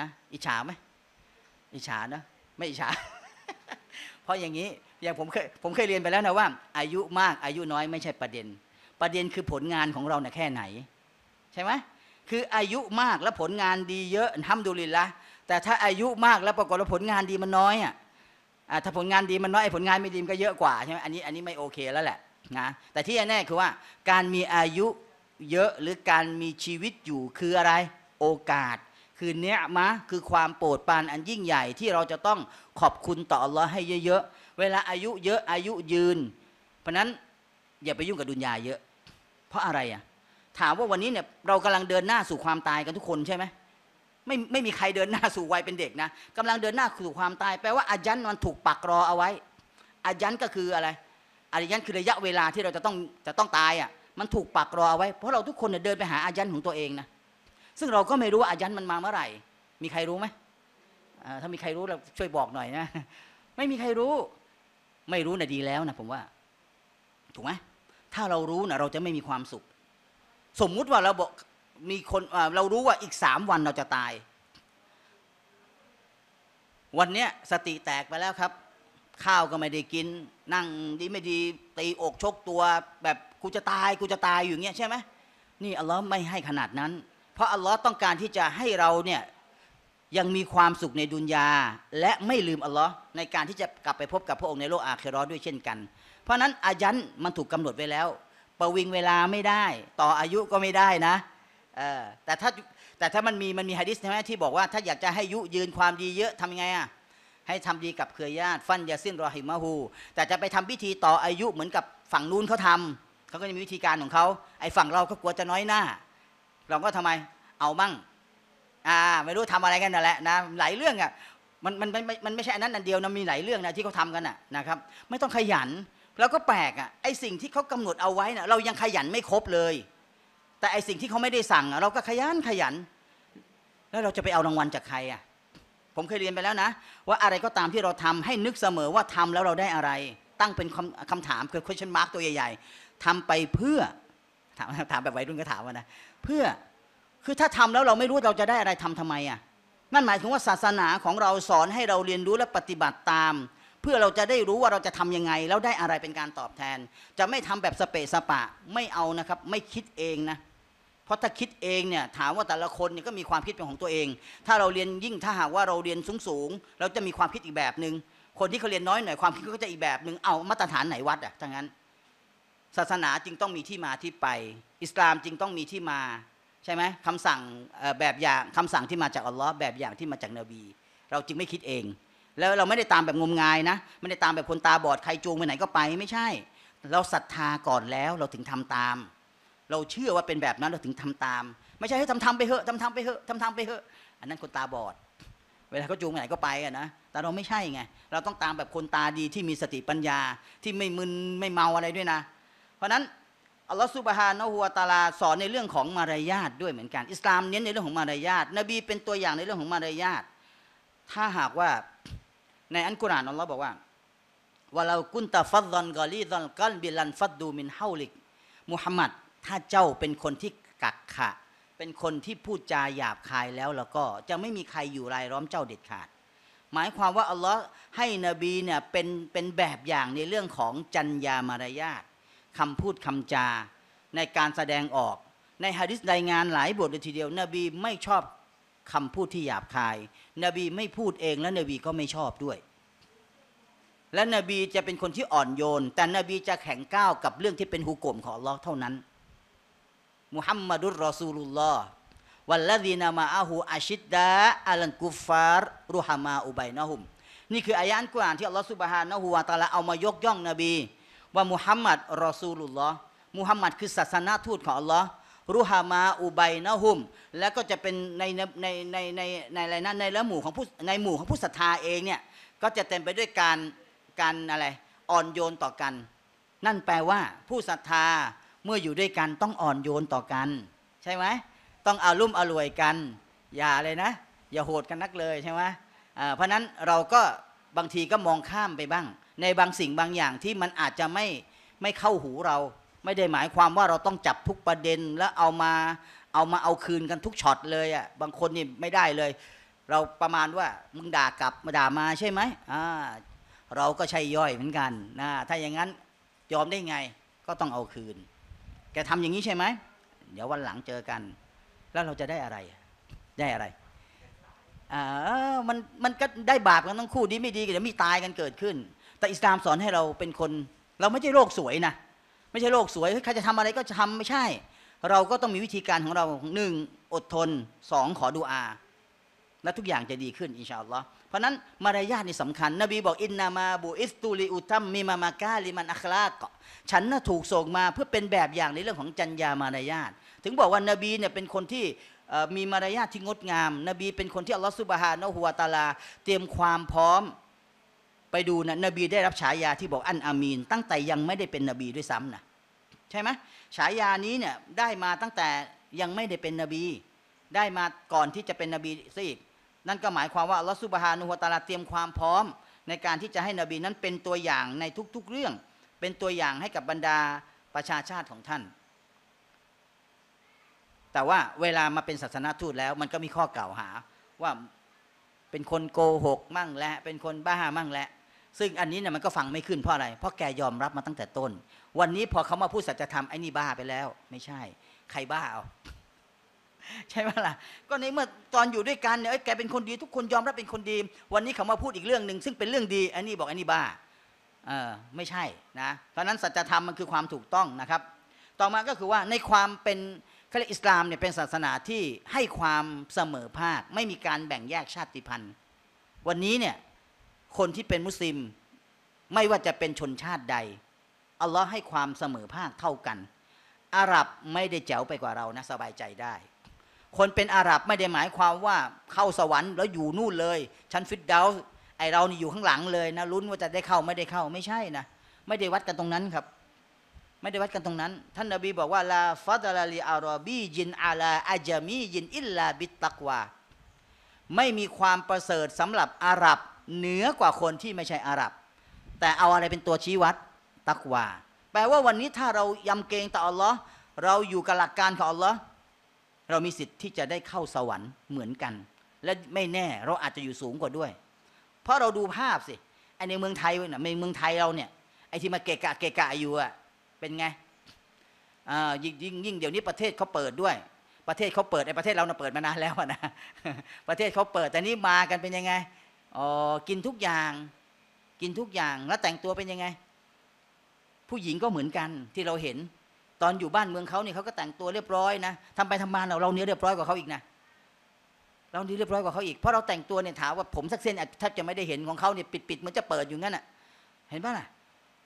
นะอิจฉาไหมอิจฉานะ ไม่อิจฉา เพราะอย่างนี้อย่างผมเคยผมเคยเรียนไปแล้วนะว่า อายุมากอายุน้อยไม่ใช่ประเด็น ประเด็นคือผลงานของเราเนี่ยแค่ไหน ใช่ไหมคืออายุมากแล้วผลงานดีเยอะห้ามดูลินละ แต่ถ้าอายุมากแล้วปรากฏว่าผลงานดีมันน้อยอ่ะถ้าผลงานดีมันน้อยผลงานไม่ดีมันก็เยอะกว่าใช่ไหมอันนี้อันนี้ไม่โอเคแล้วแหละนะแต่ที่แน่คือว่าการมีอายุเยอะหรือการมีชีวิตอยู่คืออะไรโอกาส คือเนี้ยมะคือความโปรดปานอันยิ่งใหญ่ที่เราจะต้องขอบคุณต่ออัลลอฮ์ให้เยอะๆเวลาอายุเยอะอายุยืน เพราะนั้นอย่าไปยุ่งกับดุนยาเยอะ เพราะอะไรอ่ะถามว่าวันนี้เนี่ยเรากำลังเดินหน้าสู่ความตายกันทุกคนใช่ไหมไม่ไม่มีใครเดินหน้าสู่วัยเป็นเด็กนะกำลังเดินหน้าสู่ความตายแปลว่าอายันมันถูกปักรอเอาไว้อายันก็คืออะไรอายันคือระยะเวลาที่เราจะต้องจะต้องตายอ่ะมันถูกปักรอเอาไว้ เพราะเราทุกคนเนี่ยเดินไปหาอายันของตัวเองนะซึ่งเราก็ไม่รู้ว่าอายันมันมาเมื่อไหร่ มีใครรู้ไหมถ้ามีใครรู้เราช่วยบอกหน่อยนะ ไม่มีใครรู้ ไม่รู้นะ่ะดีแล้วนะผมว่า ถูกไหมถ้าเรารู้นะเราจะไม่มีความสุขสมมุติว่าเราบอกมีคนเรารู้ว่าอีกสามวันเราจะตาย วันเนี้ยสติแตกไปแล้วครับ ข้าวก็ไม่ได้กิน นั่งดีไม่ดีตีอกชกตัวแบบกูจะตายกูจะตายอยู่เงี้ยใช่ไหมนี่อัลลอฮ์ไม่ให้ขนาดนั้น เพราะอัลลอฮ์ต้องการที่จะให้เราเนี่ยยังมีความสุขในดุนยาและไม่ลืมอัลลอฮ์ในการที่จะกลับไปพบกับพระองค์ในโลกอาเครอด้วยเช่นกันเพราะนั้นอายันมันถูกกาหนดไว้แล้วประวิงเวลาไม่ได้ต่ออายุก็ไม่ได้นะ แต่ถ้าแต่ถ้ามันมีมันมีฮะดิษใช่ไหมที่บอกว่าถ้าอยากจะให้ยุยืนความดีเยอะทำยังไงอ่ะให้ทำดีกับเครือญาติ ฟันยาสิ้นรอหิมะฮูแต่จะไปทำพิธีต่ออายุเหมือนกับฝั่งนู้นเขาทาเขาก็จะมีวิธีการของเขาไอ้ฝั่งเราก็กลัวจะน้อยหน้า เราก็ทำไมเอามั่งอ่าไม่รู้ทำอะไรกันนั่นแหละนะหลายเรื่องอ่ะมันมันมันมันไม่ใช่อันนั้นอันเดียวนะมีหลายเรื่องนะที่เขาทากันอ่ะนะครับ ไม่ต้องขยันแล้วก็แปลกอ่ะไอสิ่งที่เขากำหนดเอาไว้นะเรายังขยันไม่ครบเลย แต่ไอสิ่งที่เขาไม่ได้สั่งเราก็ขยันขยัน แล้วเราจะไปเอารางวัลจากใครอ่ะ ผมเคยเรียนไปแล้วนะ ว่าอะไรก็ตามที่เราทำให้นึกเสมอว่าทำแล้วเราได้อะไร ตั้งเป็นคำคำถามคือ question mark ตัวใหญ่ๆ ทำไปเพื่อถามถามแบบวัยรุ่นก็ถามว่านะเพื่อคือถ้าทำแล้วเราไม่รู้เราจะได้อะไรทำทำไมอ่ะ นั่นหมายถึงว่าศาสนาของเราสอนให้เราเรียนรู้และปฏิบัติตามเพื่อเราจะได้รู้ว่าเราจะทํำยังไงแล้วได้อะไรเป็นการตอบแทน จะไม่ทำแบบสเปสปะไม่เอานะครับไม่คิดเองนะเพราะถ้าคิดเองเนี่ยถามว่าแต่ละคนเนี่ยก็มีความคิดเป็นของตัวเอง ถ้าเราเรียนยิ่งถ้าหากว่าเราเรียนสูงสูงเราจะมีความคิดอีกแบบหนึง่งคนที่เขาเรียนน้อยหน่อยความคิดก็จะอีกแบบหนึง่งเอามาตรฐานไหนวัดอะทั้งนั้นศาสนาจึงต้องมีที่มาที่ไป อิสลามจึงต้องมีที่มาใช่ไหมคำสั่งแบบอย่างคำสั่งที่มาจากอัลลอฮ์แบบอย่างที่มาจากนบี เราจึงไม่คิดเองแล้วเราไม่ได้ตามแบบงมงายนะ ไม่ได้ตามแบบคนตาบอดใครจูงไปไหนก็ไป ไม่ใช่ เราศรัทธาก่อนแล้วเราถึงทำตาม เราเชื่อว่าเป็นแบบนั้นเราถึงทำตาม ไม่ใช่ให้ทำทำไปเหอะทำทำไปเหอะทำทำไปเหอะอันนั้นคนตาบอด เวลาเขาจูงไปไหนก็ไปอะนะแต่เราไม่ใช่ไง เราต้องตามแบบคนตาดีที่มีสติปัญญาที่ไม่มึนไม่เมาอะไรด้วยนะ เพราะฉะนั้นอัลลอฮฺสุบฮานะฮัวตาลาสอนในเรื่องของมารยาทด้วยเหมือนกัน อิสลามเน้นในเรื่องของมารยาทนบีเป็นตัวอย่างในเรื่องของมารยาทถ้าหากว่าในอันกุรอานอัลลอฮ์บอกว่าว่าเรากุนตาฟัดดอนกอลีดอนกันบิลันฟัดดู มินเฮาลิกมุฮัมมัดถ้าเจ้าเป็นคนที่กักขะ เป็นคนที่พูดจาหยาบคายแล้วแล้วก็จะไม่มีใครอยู่รายล้อมเจ้าเด็ดขาด หมายความว่าอัลลอฮ์ให้นบีเนี่ยเป็นเป็นแบบอย่างในเรื่องของจัญญามารยาทคำพูดคำจาในการแสดงออกในฮะดิษรายงานหลายบทเลยทีเดียว นบีไม่ชอบคำพูดที่หยาบคาย นบีไม่พูดเองและนบีก็ไม่ชอบด้วย และนบีจะเป็นคนที่อ่อนโยน แต่นบีจะแข็งก้าวกับเรื่องที่เป็นหุกกลมของลอเท่านั้น มุฮัมมัดุลรอซูลุลลอฮ์วัลลดีนามาอาหูอาชิดดะอัลันกุฟาร์ รุฮามาอุบัยนะฮุม นี่คืออายันกุรอานที่อัลลอฮ์สุบฮานะฮูวาตาลาเอามายกย่อง นบี ว่ามุฮัมมัดรอซูลุลลอฮ์มุฮัมมัดคือศาสนาทูตของอัลลอฮ์รุฮามาอุไบนะฮุม แล้วก็จะเป็นใน ในในในในอะไรนะในละหมู่ของผู้ในหมู่ของผู้ศรัทธาเองเนี่ยก็จะเต็มไปด้วยการการอะไรอ่อนโยนต่อกัน นั่นแปลว่า ผู้ศรัทธาเมื่ออยู่ด้วยกัน ต้องอ่อนโยนต่อกัน ใช่ไหม ต้องอารุ่มอร่วยกัน อย่าเลยนะ อย่าโหดกันนักเลยใช่ไหมเพราะนั้น เราก็บางทีก็มองข้ามไปบ้าง ในบางสิ่งบางอย่าง ที่มันอาจจะไม่ไม่เข้าหูเราไม่ได้หมายความว่าเราต้องจับทุกประเด็น แล้วเอามาเอามาเอาคืนกันทุกช็อตเลยอ่ะบางคนนี่ไม่ได้เลย เราประมาณว่ามึงด่ากลับมาด่ามาใช่ไหมอ่าเราก็ใช่ย่อยเหมือนกันนะ ถ้าอย่างนั้น ยอมได้ไงก็ต้องเอาคืนแกทำอย่างนี้ใช่ไหมเดี๋ยววันหลังเจอกัน แล้วเราจะได้อะไร ได้อะไรอ่ามันมันก็ได้บาปกันทั้งคู่ดีไม่ดีเดี๋ยวมีตายกันเกิดขึ้น แต่อิสลามสอนให้เราเป็นคน เราไม่ใช่โลกสวยนะไม่ใช่โลกสวยใครจะทำอะไรก็จะทำไม่ใช่ เราก็ต้องมีวิธีการของเราหนึ่งอดทนสองขอดูอา และทุกอย่างจะดีขึ้นอินชาอัลลอฮ์เพราะนั้นมารยาทนี่สำคัญ นบีบอกอินนามาบูอิสตูลิอุตัมมีมามากาลิมันอัคลากฉันน่ะถูกส่งมาเพื่อเป็นแบบอย่างในเรื่องของจัญญามารยาทถึงบอกว่านบีเนี่ยเป็นคนที่มีมารยาทที่งดงาม นบีเป็นคนที่อัลลอฮฺสุบฮานะฮุวาตาลาเตรียมความพร้อมไปดูนะนบีได้รับฉายาที่บอกอันอามีน ตั้งแต่ยังไม่ได้เป็นนบีด้วยซ้ำนะใช่ไหมฉายานี้เนี่ยได้มาตั้งแต่ยังไม่ได้เป็นนบี ได้มาก่อนที่จะเป็นนบีซะอีกนั่นก็หมายความว่าลอสุบฮานุฮตาลาเตรียมความพร้อม ในการที่จะให้นบีนั้นเป็นตัวอย่างในทุก ๆเรื่อง เป็นตัวอย่างให้กับบรรดาประชาชาติของท่าน แต่ว่าเวลามาเป็นศาสนาทูตแล้ว มันก็มีข้อกล่าวหาว่าเป็นคนโกหกมั่งและเป็นคนบ้ามั่งและซึ่ง อันนี้เนี่ยมันก็ฟังไม่ขึ้นเพราะอะไร เพราะแกยอมรับมาตั้งแต่ต้น วันนี้พอเขามาพูดสัจธรรมไอ้นี่บ้าไปแล้ว ไม่ใช่ ใครบ้าเอาใช่ไหมล่ะ ก็ในเมื่อตอนอยู่ด้วยกันเนี่ยแกเป็นคนดี ทุกคนยอมรับเป็นคนดี วันนี้เขามาพูดอีกเรื่องหนึ่ง ซึ่งเป็นเรื่องดีไอ้นี่บอกไอ้นี่บ้าเออไม่ใช่นะเพราะนั้น สัจธรรมมันคือความถูกต้องนะครับ ต่อมาก็คือว่าในความเป็นคขาเตอิสลามเนี่ยเป็นศาสนาที่ให้ความเสมอภาค ไม่มีการแบ่งแยกชาติพันธุ์ วันนี้เนี่ยคนที่เป็นมุสลิม ไม่ว่าจะเป็นชนชาติใดอัลลอฮ์ให้ความเสมอภาคเท่ากัน อาหรับไม่ได้แจ๋วไปกว่าเรานะสบายใจได้ คนเป็นอาหรับไม่ได้หมายความว่าเข้าสวรรค์ แล้วอยู่นู่นเลยชั้นฟิตดาไอเรานี่อยู่ข้างหลังเลยนะลุ้นว่าจะได้เข้าไม่ได้เข้าไม่ใช่นะ ไม่ได้วัดกันตรงนั้นครับ ไม่ได้วัดกันตรงนั้น ท่านนบี บอกว่าลาฟัตลาลีอารบียินอาลาอาจามียินอิลลาบิตตักวาไม่มีความประเสริฐสำหรับอาหรับเหนือกว่าคนที่ไม่ใช่อาหรับ แต่เอาอะไรเป็นตัวชี้วัดตักวาแปลว่าวันนี้ถ้าเรายำเกรงต่ออัลลอฮ์เราอยู่กับหลักการของอัลลอฮ์เรามีสิทธิ์ที่จะได้เข้าสวรรค์เหมือนกัน และไม่แน่เราอาจจะอยู่สูงกว่าด้วย เพราะเราดูภาพสิไอในเมืองไทยเนี่ยในเมืองไทยเราเนี่ย ไอที่มาเกะกะเกะกะอยู่อะเป็นไงยิ่งยิ่งยิ่งเดี๋ยวนี้ประเทศเขาเปิดด้วย ประเทศเขาเปิดไอประเทศเราเน่ะเปิดมานานแล้วนะ ประเทศเขาเปิด แต่นี้มากันเป็นยังไงออกินทุกอย่าง กินทุกอย่างแล้วแต่งตัวเป็นยังไง ผู้หญิงก็เหมือนกันที่เราเห็น ตอนอยู่บ้านเมืองเขาเนี่ยเขาก็แต่งตัวเรียบร้อยนะทำไปทำมาเราเราเนื้อเรียบร้อยกว่าเขาอีกนะเราเนื้อเรียบร้อยกว่าเขาอีกเพราะเราแต่งตัวเนี่ยถามว่าผมสักเส้นแทบจะไม่ได้เห็นของเขาเนี่ยปิดปิดเหมือนจะเปิดอยู่งั้นอ่ะเห็นป่ะล่ะ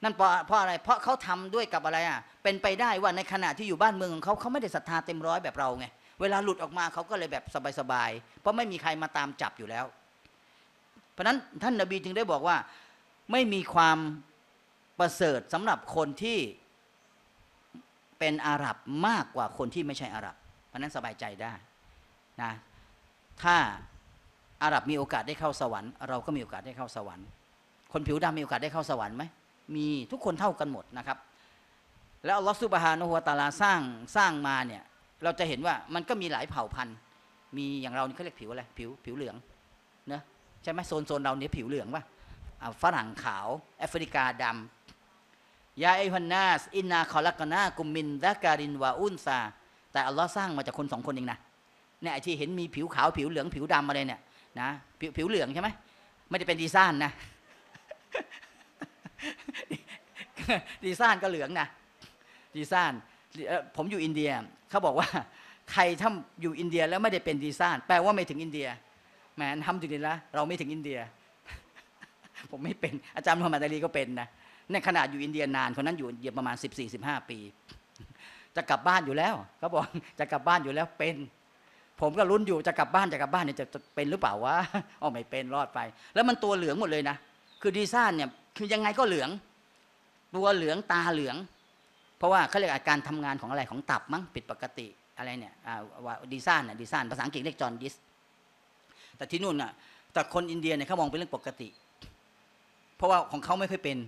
นั่นเพราะอะไรเพราะเขาทำด้วยกับอะไรอ่ะ เป็นไปได้ว่าในขณะที่อยู่บ้านเมืองของเขาเขาไม่ได้ศรัทธาเต็มร้อยแบบเราไงเวลาหลุดออกมาเขาก็เลยแบบสบายๆเพราะไม่มีใครมาตามจับอยู่แล้วเพราะนั้นท่านนาบีจึงได้บอกว่า ไม่มีความประเสริฐสำหรับคนที่เป็นอาหรับมากกว่าคนที่ไม่ใช่อาหรับ เพราะนั้นสบายใจได้นะ ถ้าอาหรับมีโอกาสได้เข้าสวรรค์ เราก็มีโอกาสได้เข้าสวรรค์ คนผิวดำมีโอกาสได้เข้าสวรรค์ไหมมีทุกคนเท่ากันหมดนะครับ แล้วอัลลอฮฺูุบฮานะฮุวาตาลาสร้างสร้างมาเนี่ย เราจะเห็นว่ามันก็มีหลายเผ่าพันธุ์ มีอย่างเรานี่เขาเรียกผิวอะไรผิวผิวเหลืองเนะใช่ไหมโซนโซนเราเนี่ยผิวเหลืองปะฝรั่งขาวแอฟริกาดำยาไอฮันนาส อินนาคอลักนากุมมินดะการินวาอุนซา แต่ อัลลอฮ์สร้างมาจากคนสองคนเองนะเนี่ยที่เห็นมีผิวขาวผิวเหลือง ผิวดำอะไรเนี่ยนะผิวผิวเหลืองใช่ไหมไม่ได้เป็นดีซ่านนะดีซ่านก็เหลืองนะดีซ่าน ผมอยู่อินเดีย เขาบอกว่า ใคร ถ้าอยู่อินเดียแล้วไม่ได้เป็นดีซ่านแปลว่าไม่ถึงอินเดียแมนทำจริงๆแล้วเราไม่ถึงอินเดีย ผมไม่เป็นอาจารย์มหมัดอาลีก็เป็นนะในขนาดอยู่อินเดียนานคนนั้นอยู่อินเดียประมาณ14-15ปี จะกลับบ้านอยู่แล้วเขาบอกจะกลับบ้านอยู่แล้วเป็น ผมก็รุ้นอยู่จะกลับบ้านจะกลับบ้านเนี่ยจะเป็นหรือเปล่าวะอ๋อไม่เป็นรอดไป แล้วมันตัวเหลืองหมดเลยนะคือดีซ่านเนี่ยคือยังไงก็เหลืองตัวเหลืองตาเหลือง เพราะว่าเขาเรียกอาการทำงานของอะไรของตับมั้งผิดปกติอะไรเนี่ยดีซ่านน่ะดีซ่านภาษาอังกฤษเรียกจอนดิสแต่ที่นู่นน่ะแต่คนอินเดียเนี่ยเขามองเป็นเรื่องปกติ เพราะว่าของเขาไม่ค่อยเป็น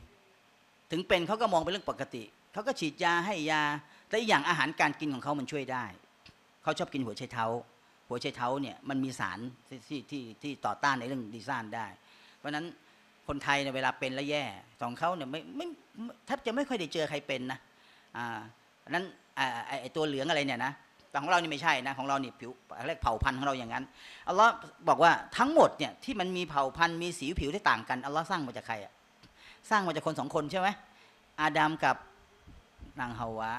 ถึงเป็นเขาก็มองเป็นเรื่องปกติ เขาก็ฉีดยาให้ยาแต่อีกอย่างอาหารการกินของเขามันช่วยได้ เขาชอบกินหัวไชเท้า หัวไชเท้าเนี่ยมันมีสารที่ที่ที่ต่อต้านในเรื่องดีซ่านได้ เพราะนั้นคนไทยเนี่ยเวลาเป็นแล้วแย่ ของเขาเนี่ยไม่ไม่แทบจะไม่ค่อยได้เจอใครเป็นนะอ่านั้นไอตัวเหลืองอะไรเนี่ยนะแต่ของเรานี่ไม่ใช่นะ ของเรานี่ผิวเรียกเผ่าพันธุ์ของเราอย่างนั้นอัลลอฮ์บอกว่าทั้งหมด เนี่ย ที่มันมีเผ่าพันธุ์มีสีผิวที่ต่าง กันอัลลอฮ์สร้างมาจากใครอะสร้างมาจากคนสองคนใช่ไหมอาดัมกับนางฮาวะ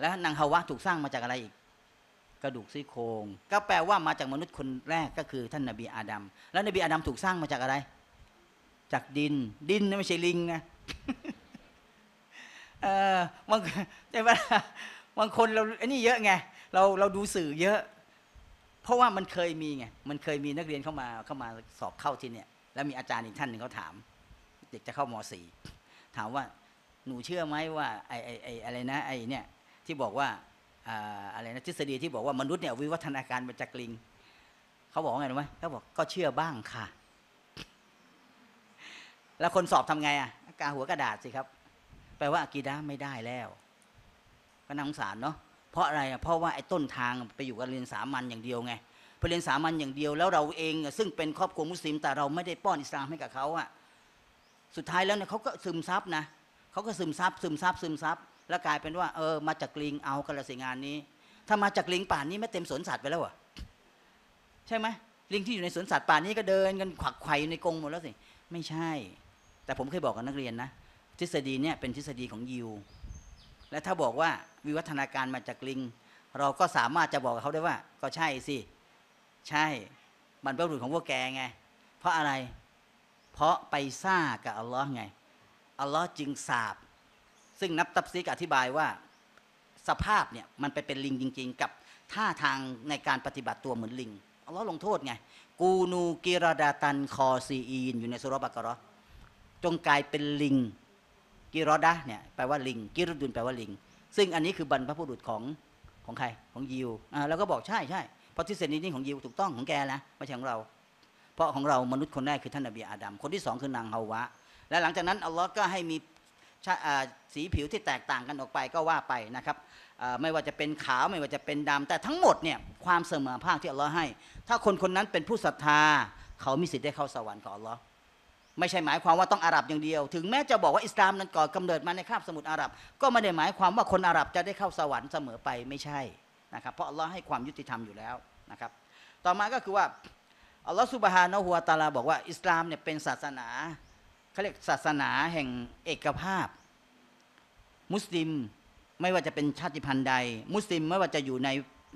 แล้วนางฮาวะถูกสร้างมาจากอะไรอีก กระดูกซี่โครงก็แปลว่ามาจากมนุษย์คนแรก ก็คือท่านนบีอาดัมแล้ว นบีอาดัมถูกสร้างมาจากอะไร จากดิน ดินไม่ใช่ลิงนะเออบางใช่ไหมบางคนเราไอ้นี่เยอะไงเราเราดูสื่อเยอะ เพราะว่ามันเคยมีไงมันเคยมีนักเรียนเข้ามาเข้ามาสอบเข้าที่เนี่ย แล้วมีอาจารย์อีกท่านหนึ่งเขาถาม เด็กจะเข้ามสี่ถามว่า หนูเชื่อไหมว่าไอไอไออะไรนะไอเนี่ย ที่บอกว่าอะไรนะทฤษฎีที่บอกว่ามนุษย์เนี่ยวิวัฒนาการมาจากลิง เขาบอกไงรู้ไหมเขาบอกก็เชื่อบ้างค่ะ แล้วคนสอบทำไงอ่ะกาหัวกระดาษสิครับ แปลว่าอากีดาไม่ได้แล้วก็นัสงสารเนาะเพราะ อะไรเพราะว่าไอ้ต้นทางไปอยู่กับเรียนสามัญอย่างเดียวไงไปเรียนสามัญอย่างเดียวแล้วเราเอง ซึ่งเป็นครอบครัวมุสลิมแต่เราไม่ได้ป้อนอิสลามให้กับเขาอะสุดท้ายแล้วเนี่ยเขาก็ซึมซับนะ เขาก็ซึมซับซึมซับซึมซับแล้วกลายเป็นว่าเออมาจากลิงเอากรละสิงานนี้ ถ้ามาจากลิงป่านนี้ไม่เต็มสวนสัตว์ไปแล้วอะใช่ไหมลิงที่อยู่ในสวนสัตว์ป่านนี้ก็เดินกันขวักไข่ในกรงหมดแล้วสิ ไม่ใช่ แต่ผมเคยบอกกับนักเรียนนะทฤษฎีเนี่ยเป็นทฤษฎีของยิวและถ้าบอกว่าวิวัฒนาการมาจากลิง เราก็สามารถจะบอกเขาได้ว่า ก็ใช่สิใช่บรรพบุรุษของพวกแกไง เพราะอะไรเพราะไปซ่ากับอัลลอฮ์ไงอัลลอฮ์จึงสาบ ซึ่งนับตับซีกอธิบายว่า สภาพเนี่ยมันไปเป็นลิงจริงๆ กับ ท่าทางในการปฏิบัติตัวเหมือนลิงอัลลอฮ์ลงโทษไง กูนูกิรดาตันคอซีอีนอยู่ในสุรบักรอจงกลายเป็นลิงกิรอดะเนี่ยแปลว่าลิง กิรุดุลแปลว่าลิง ซึ่งอันนี้คือบรรพบุรุษของของใครของยิว อ่าเราก็บอกใช่ใช่เพราะทฤษฎีนี้ของยิวถูกต้องของแกนะไม่ใช่ของเรา เพราะของเรามนุษย์คนแรกคือท่านอบีอาดัม คนที่สองคือนางฮาวะ และหลังจากนั้นอัลลอฮ์ก็ให้มีสีผิวที่แตกต่างกันออกไปก็ว่าไปนะครับไม่ว่าจะเป็นขาวไม่ว่าจะเป็นดำ แต่ทั้งหมดเนี่ยความเสมอภาคที่อัลลอฮ์ให้ ถ้าคนคนนั้นเป็นผู้ศรัทธาเขามีสิทธิ์ได้เข้าสวรรค์ของอัลลอฮ์ไม่ใช่หมายความว่าต้องอาหรับอย่างเดียว ถึงแม้จะบอกว่าอิสลามนั้นก่อกำเนิดมาในคาบสมุทรอาหรับ ก็ไม่ได้หมายความว่าคนอาหรับจะได้เข้าสวรรค์เสมอไปไม่ใช่นะครับ เพราะอัลลอฮ์ให้ความยุติธรรมอยู่แล้วนะครับ ต่อมาก็คือว่าอัลลอฮ์สุบฮานะฮัวตาลาบอกว่าอิสลามเนี่ยเป็นศาสนาเขาเรียกศาสนาแห่งเอกภาพ มุสลิมไม่ว่าจะเป็นชาติพันธุ์ใด มุสลิมไม่ว่าจะอยู่ใน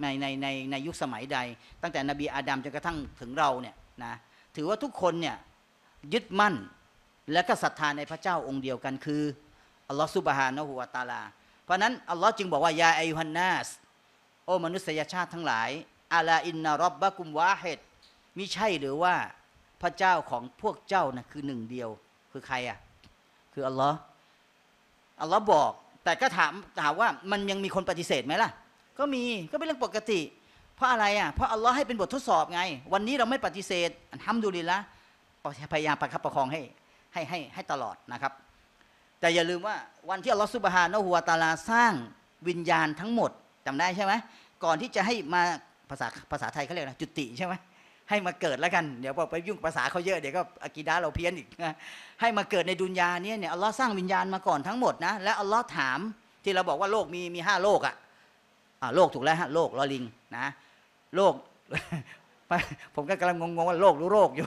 ในในในในยุคสมัยใด ตั้งแต่นบีอาดัมจนกระทั่งถึงเราเนี่ยนะถือว่าทุกคนเนี่ยยึดมั่นและก็ศรัทธาในพระเจ้าองค์เดียวกันคืออัลลอฮฺสุบฮานะฮุวาตาลา เพราะนั้นอัลลอฮ์จึงบอกว่ายาไอฮันนาส โอมนุษยชาติทั้งหลายอาลาอินนารบบะกุมวาเฮตมิใช่หรือว่าพระเจ้าของพวกเจ้านะคือหนึ่งเดียวคือใครอ่ะ คือ อัลลอฮ์อัลลอฮ์บอกแต่ก็ถามถามว่ามันยังมีคนปฏิเสธไหมล่ะก็มีก็เป็นเรื่องปกติ เพราะอะไรอ่ะเพราะอัลลอฮ์ให้เป็นบททดสอบไง วันนี้เราไม่ปฏิเสธอัลฮัมดุลิลละพยายามประคับประคองให้ให้ให้ให้ตลอดนะครับ แต่อย่าลืมว่าวันที่อัลลอฮฺสุบฮานะฮัวตาลาสร้างวิญญาณทั้งหมดจำได้ใช่ไหมก่อนที่จะให้มาภาษาภาษาไทยเขาเรียกนะ จุติใช่ไหมให้มาเกิดแล้วกัน เดี๋ยวพอไปยุ่งภาษาเขาเยอะ เดี๋ยวก็อากีดาเราเพี้ยนอีกนะให้มาเกิดในดุนยาเนี่ยเนี่ยอัลลอฮ์สร้างวิญญาณมาก่อนทั้งหมดนะ และอัลลอฮ์ถามที่เราบอกว่าโลกมีมีห้าโลกอ่ะอ่าโลกถูกแล้วฮะโลกลอลิงนะ โลกผมก็กำลังงงว่าโลกรู้โลกอยู่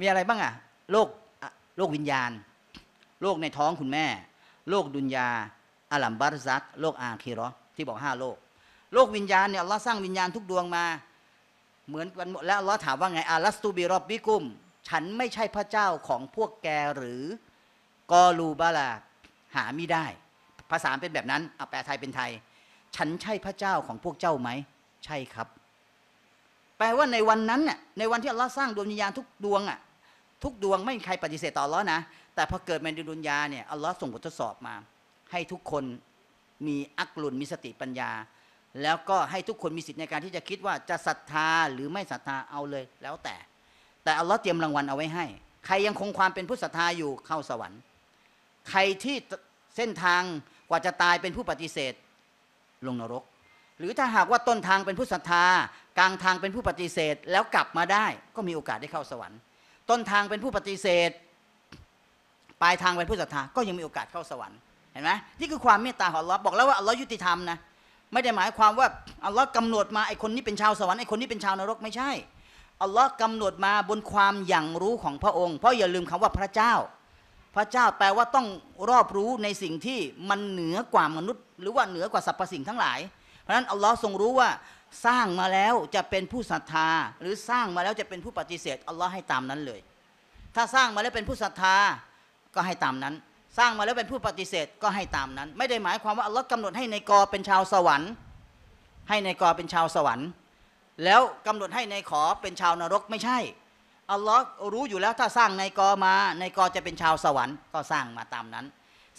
มีอะไรบ้างอ่ะโรคโรควิญญาณโรคในท้องคุณแม่โรคดุนยาอัลัมบารซัตโรคอาคีรอที่บอกห้าโรคโรควิญญาณเนี่ยเราสร้างวิญญาณทุกดวงมา เหมือนกันหมดแล้วเราถามว่าไงอาลัสตูบิรอบบิกุม ฉันไม่ใช่พระเจ้าของพวกแกหรือ กอลูบาลาหาไม่ได้ ภาษาเป็นแบบนั้นเอาแปลไทยเป็นไทย ฉันใช่พระเจ้าของพวกเจ้าไหม ใช่ครับแปลว่าในวันนั้นน่ยในวันที่อัลลอฮ์สร้างดวงวิญญาณทุกดวงอ่ะทุกดวงไม่มีใครปฏิเสธต่ออัลลอฮ์นะ แต่พอเกิดมนดนดุนยาเนี่ยอัลลอฮ์ส่งบททดสอบมา ให้ทุกคนมีอักลุนมีสติปัญญา แล้วก็ให้ทุกคนมีสิทธิในการที่จะคิดว่าจะศรัทธาหรือไม่ศรัทธาเอาเลยแล้วแต่ แต่อัลลอฮ์เตรียมรางวัลเอาไว้ให้ ใครยังคงความเป็นผู้ศรัทธาอยู่เข้าสวรรค์ ใครที่เส้นทางกว่าจะตายเป็นผู้ปฏิเสธลงนรกหรือถ้าหากว่าต้นทางเป็นผู้ศรัทธา กลางทางเป็นผู้ปฏิเสธแล้วกลับมาได้ ก็มีโอกาสได้เข้าสวรรค์ ต้นทางเป็นผู้ปฏิเสธ ปลายทางเป็นผู้ศรัทธาก็ยังมีโอกาสเข้าสวรรค์เห็นไหมนี่คือความเมตตาของอัลลอฮ์บอกแล้วว่าอัลลอฮ์ยุติธรรมนะไม่ได้หมายความว่าอัลลอฮ์กำหนดมาไอคนนี้เป็นชาวสวรรค์ไอคนนี้เป็นชาวนรกไม่ใช่อัลลอฮ์กำหนดมาบนความอย่างรู้ของพระองค์เพราะอย่าลืมคำว่าพระเจ้า พระเจ้าแปลว่าต้องรอบรู้ในสิ่งที่มันเหนือกว่ามนุษย์ หรือว่าเหนือกว่าสรรพสิ่งทั้งหลายเพราะฉะนั้นอัลลอฮ์ทรงรู้ว่าสร้างมาแล้วจะเป็นผู้ศรัทธา หรือสร้างมาแล้วจะเป็นผู้ปฏิเสธอัลลอฮ์ให้ตามนั้นเลย ถ้าสร้างมาแล้วเป็นผู้ศรัทธาก็ให้ตามนั้น สร้างมาแล้วเป็นผู้ปฏิเสธก็ให้ตามนั้น ไม่ได้หมายความว่าอัลลอฮ์กำหนดให้ในกอเป็นชาวสวรรค์ให้ในกอเป็นชาวสวรรค์แล้วกำหนดให้ในขอเป็นชาวนรกไม่ใช่ อัลลอฮ์รู้อยู่แล้ว ถ้าสร้างในกอมาในกอจะเป็นชาวสวรรค์ก็สร้างมาตามนั้น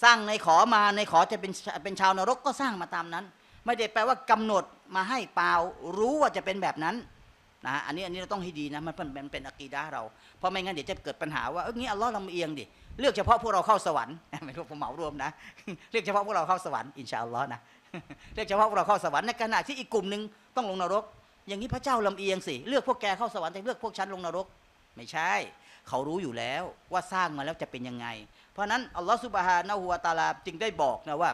สร้างในขอมาในขอจะเป็นเป็นชาวนรกก็สร้างมาตามนั้นไม่ได้แปลว่ากำหนดมาให้เปล่า รู้ว่าจะเป็นแบบนั้นนะอันนี้อันนี้เราต้องให้ดีนะมันเป็นเป็นอะกีดาเราเพราะไม่งั้นเดี๋ยวจะเกิดปัญหาว่าเอองี้อัลลอฮ์ลำเอียงดิเลือกเฉพาะพวกเราเข้าสวรรค์ไม่รู้ผมเหมารวมนะเลือกเฉพาะพวกเราเข้าสวรรค์อินชาอัลลอฮ์นะเลือกเฉพาะพวกเราเข้าสวรรค์ในขณะที่อีกกลุ่มหนึ่งต้องลงนรก อย่างนี้พระเจ้าลำเอียงสิเลือกพวกแกเข้าสวรรค์แต่เลือกพวกฉันลงนรก ไม่ใช่เขารู้อยู่แล้วว่าสร้างมาแล้วจะเป็นยังไง เพราะนั้นอัลลอฮ์สุบฮานะฮุวาตาลาจึงได้บอกนะว่า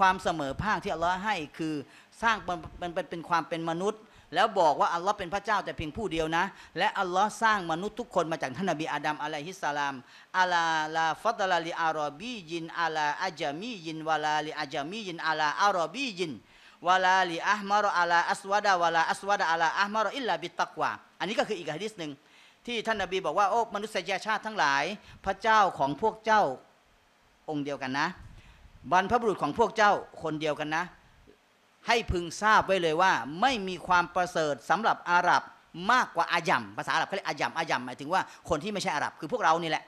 ความเสมอภาคที่อัลลอฮ์ให้คือสร้างมันเป็นความเป็นมนุษย์ แล้วบอกว่าอัลลอฮ์เป็นพระเจ้าแต่เพียงผู้เดียวนะ และอัลลอฮ์สร้างมนุษย์ทุกคนมาจากท่านนบีอาดัมอะลัยฮิสสลามอัลาลาฟัตลาลีอารอบียินอัลาอาจามียินวาลาลีอาจามียินอัลาอารอบียินวาลาลีอัฮมารอัลาอัสวาดาวาลาอัสวาดาอัลาอัฮมารอิลลาบิตักวาอันนี้ก็คืออีกฮะดิษหนึ่งที่ท่านนบีบอกว่าโอ้มนุษยชาติทั้งหลายพระเจ้าของพวกเจ้าองค์เดียวกันนะบรรพบุรุษของพวกเจ้าคนเดียวกันนะ ให้พึงทราบไว้เลยว่า ไม่มีความประเสริฐสำหรับอาหรับ มากกว่าอายัมภาษาอาหรับเขาเรียกอายัมอายัมหมายถึงว่าคนที่ไม่ใช่อาหรับ คือพวกเรานี่แหละ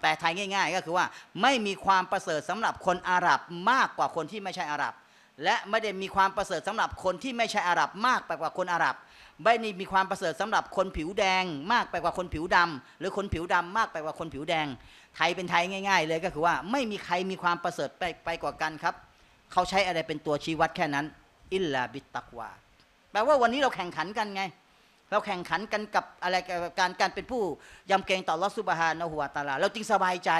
แปลไทยง่าย ๆ ก็คือว่าไม่มีความประเสริฐสำหรับคนอาหรับมากกว่าคนที่ไม่ใช่อาหรับ และไม่ได้มีความประเสริฐสำหรับคนที่ไม่ใช่อาหรับ มากไปกว่าคนอาหรับไม่ไ้มีความประเสริฐสำหรับคนผิวแดง มากไปกว่าคนผิวดำ หรือคนผิวดำ มากไปกว่าคนผิวแดงไทยเป็นไทยง่ายๆเลยก็คือว่าไม่มีใครมีความประเสริฐไปไปกว่ากันครับ เขาใช้อะไรเป็นตัวชี้วัดแค่นั้น อิลลาบิตักวาแปลว่าวันนี้เราแข่งขันกันไง เราแข่งขันกันกับอะไรการการเป็นผู้ยำเกรงต่อลอสุบฮานะหัวตาลาเราจึงสบายใจ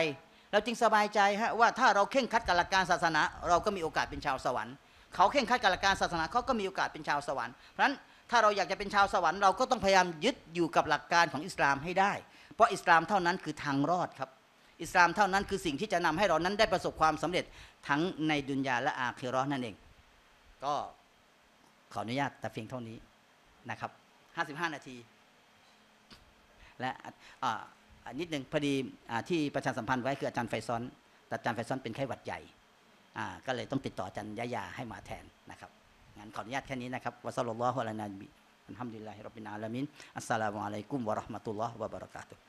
เราจึงสบายใจฮะว่าถ้าเราเข่งคัดกับหลักการศาสนาเราก็มีโอกาสเป็นชาวสวรรค์ เขาเข่งคัดกับหลักการศาสนาเขาก็มีโอกาสเป็นชาวสวรรค์เพราะฉะนั้นถ้าเราอยากจะเป็นชาวสวรรค์เราก็ต้องพยายามยึดอยู่กับหลักการของอิสลามให้ได้เพราะอิสลามเท่านั้นคือทางรอดครับอิสลาม เท่านั้นคือสิ่งที่จะนำให้เรา นั้นได้ประสบความสำเร็จ ทั้งในดุนยาและอาคีรอนั่นเอง ก็ขออนุญาตแต่เพียงเท่านี้นะครับ55 นาที และนิดหนึ่งพอดีที่ประชาสัมพันธ์ไว้ คืออาจารย์ไฟซ้อนแต่อาจารย์ไฟซ้อนเป็นไข้หวัดใหญ่ ก็เลยต้องติดต่ออาจารย์ยายา ให้มาแทนนะครับงั้นขออนุญาตแค่นี้นะครับวัสลลัลลอฮุอะลัยฮิวะซัลลัมอัลฮัมดุลิลลาฮิรับบิลอาลามีนอัสสลามุอะลัยกุมวะราะห์มะตุลลอฮ์วะบะเราะกาตุฮ์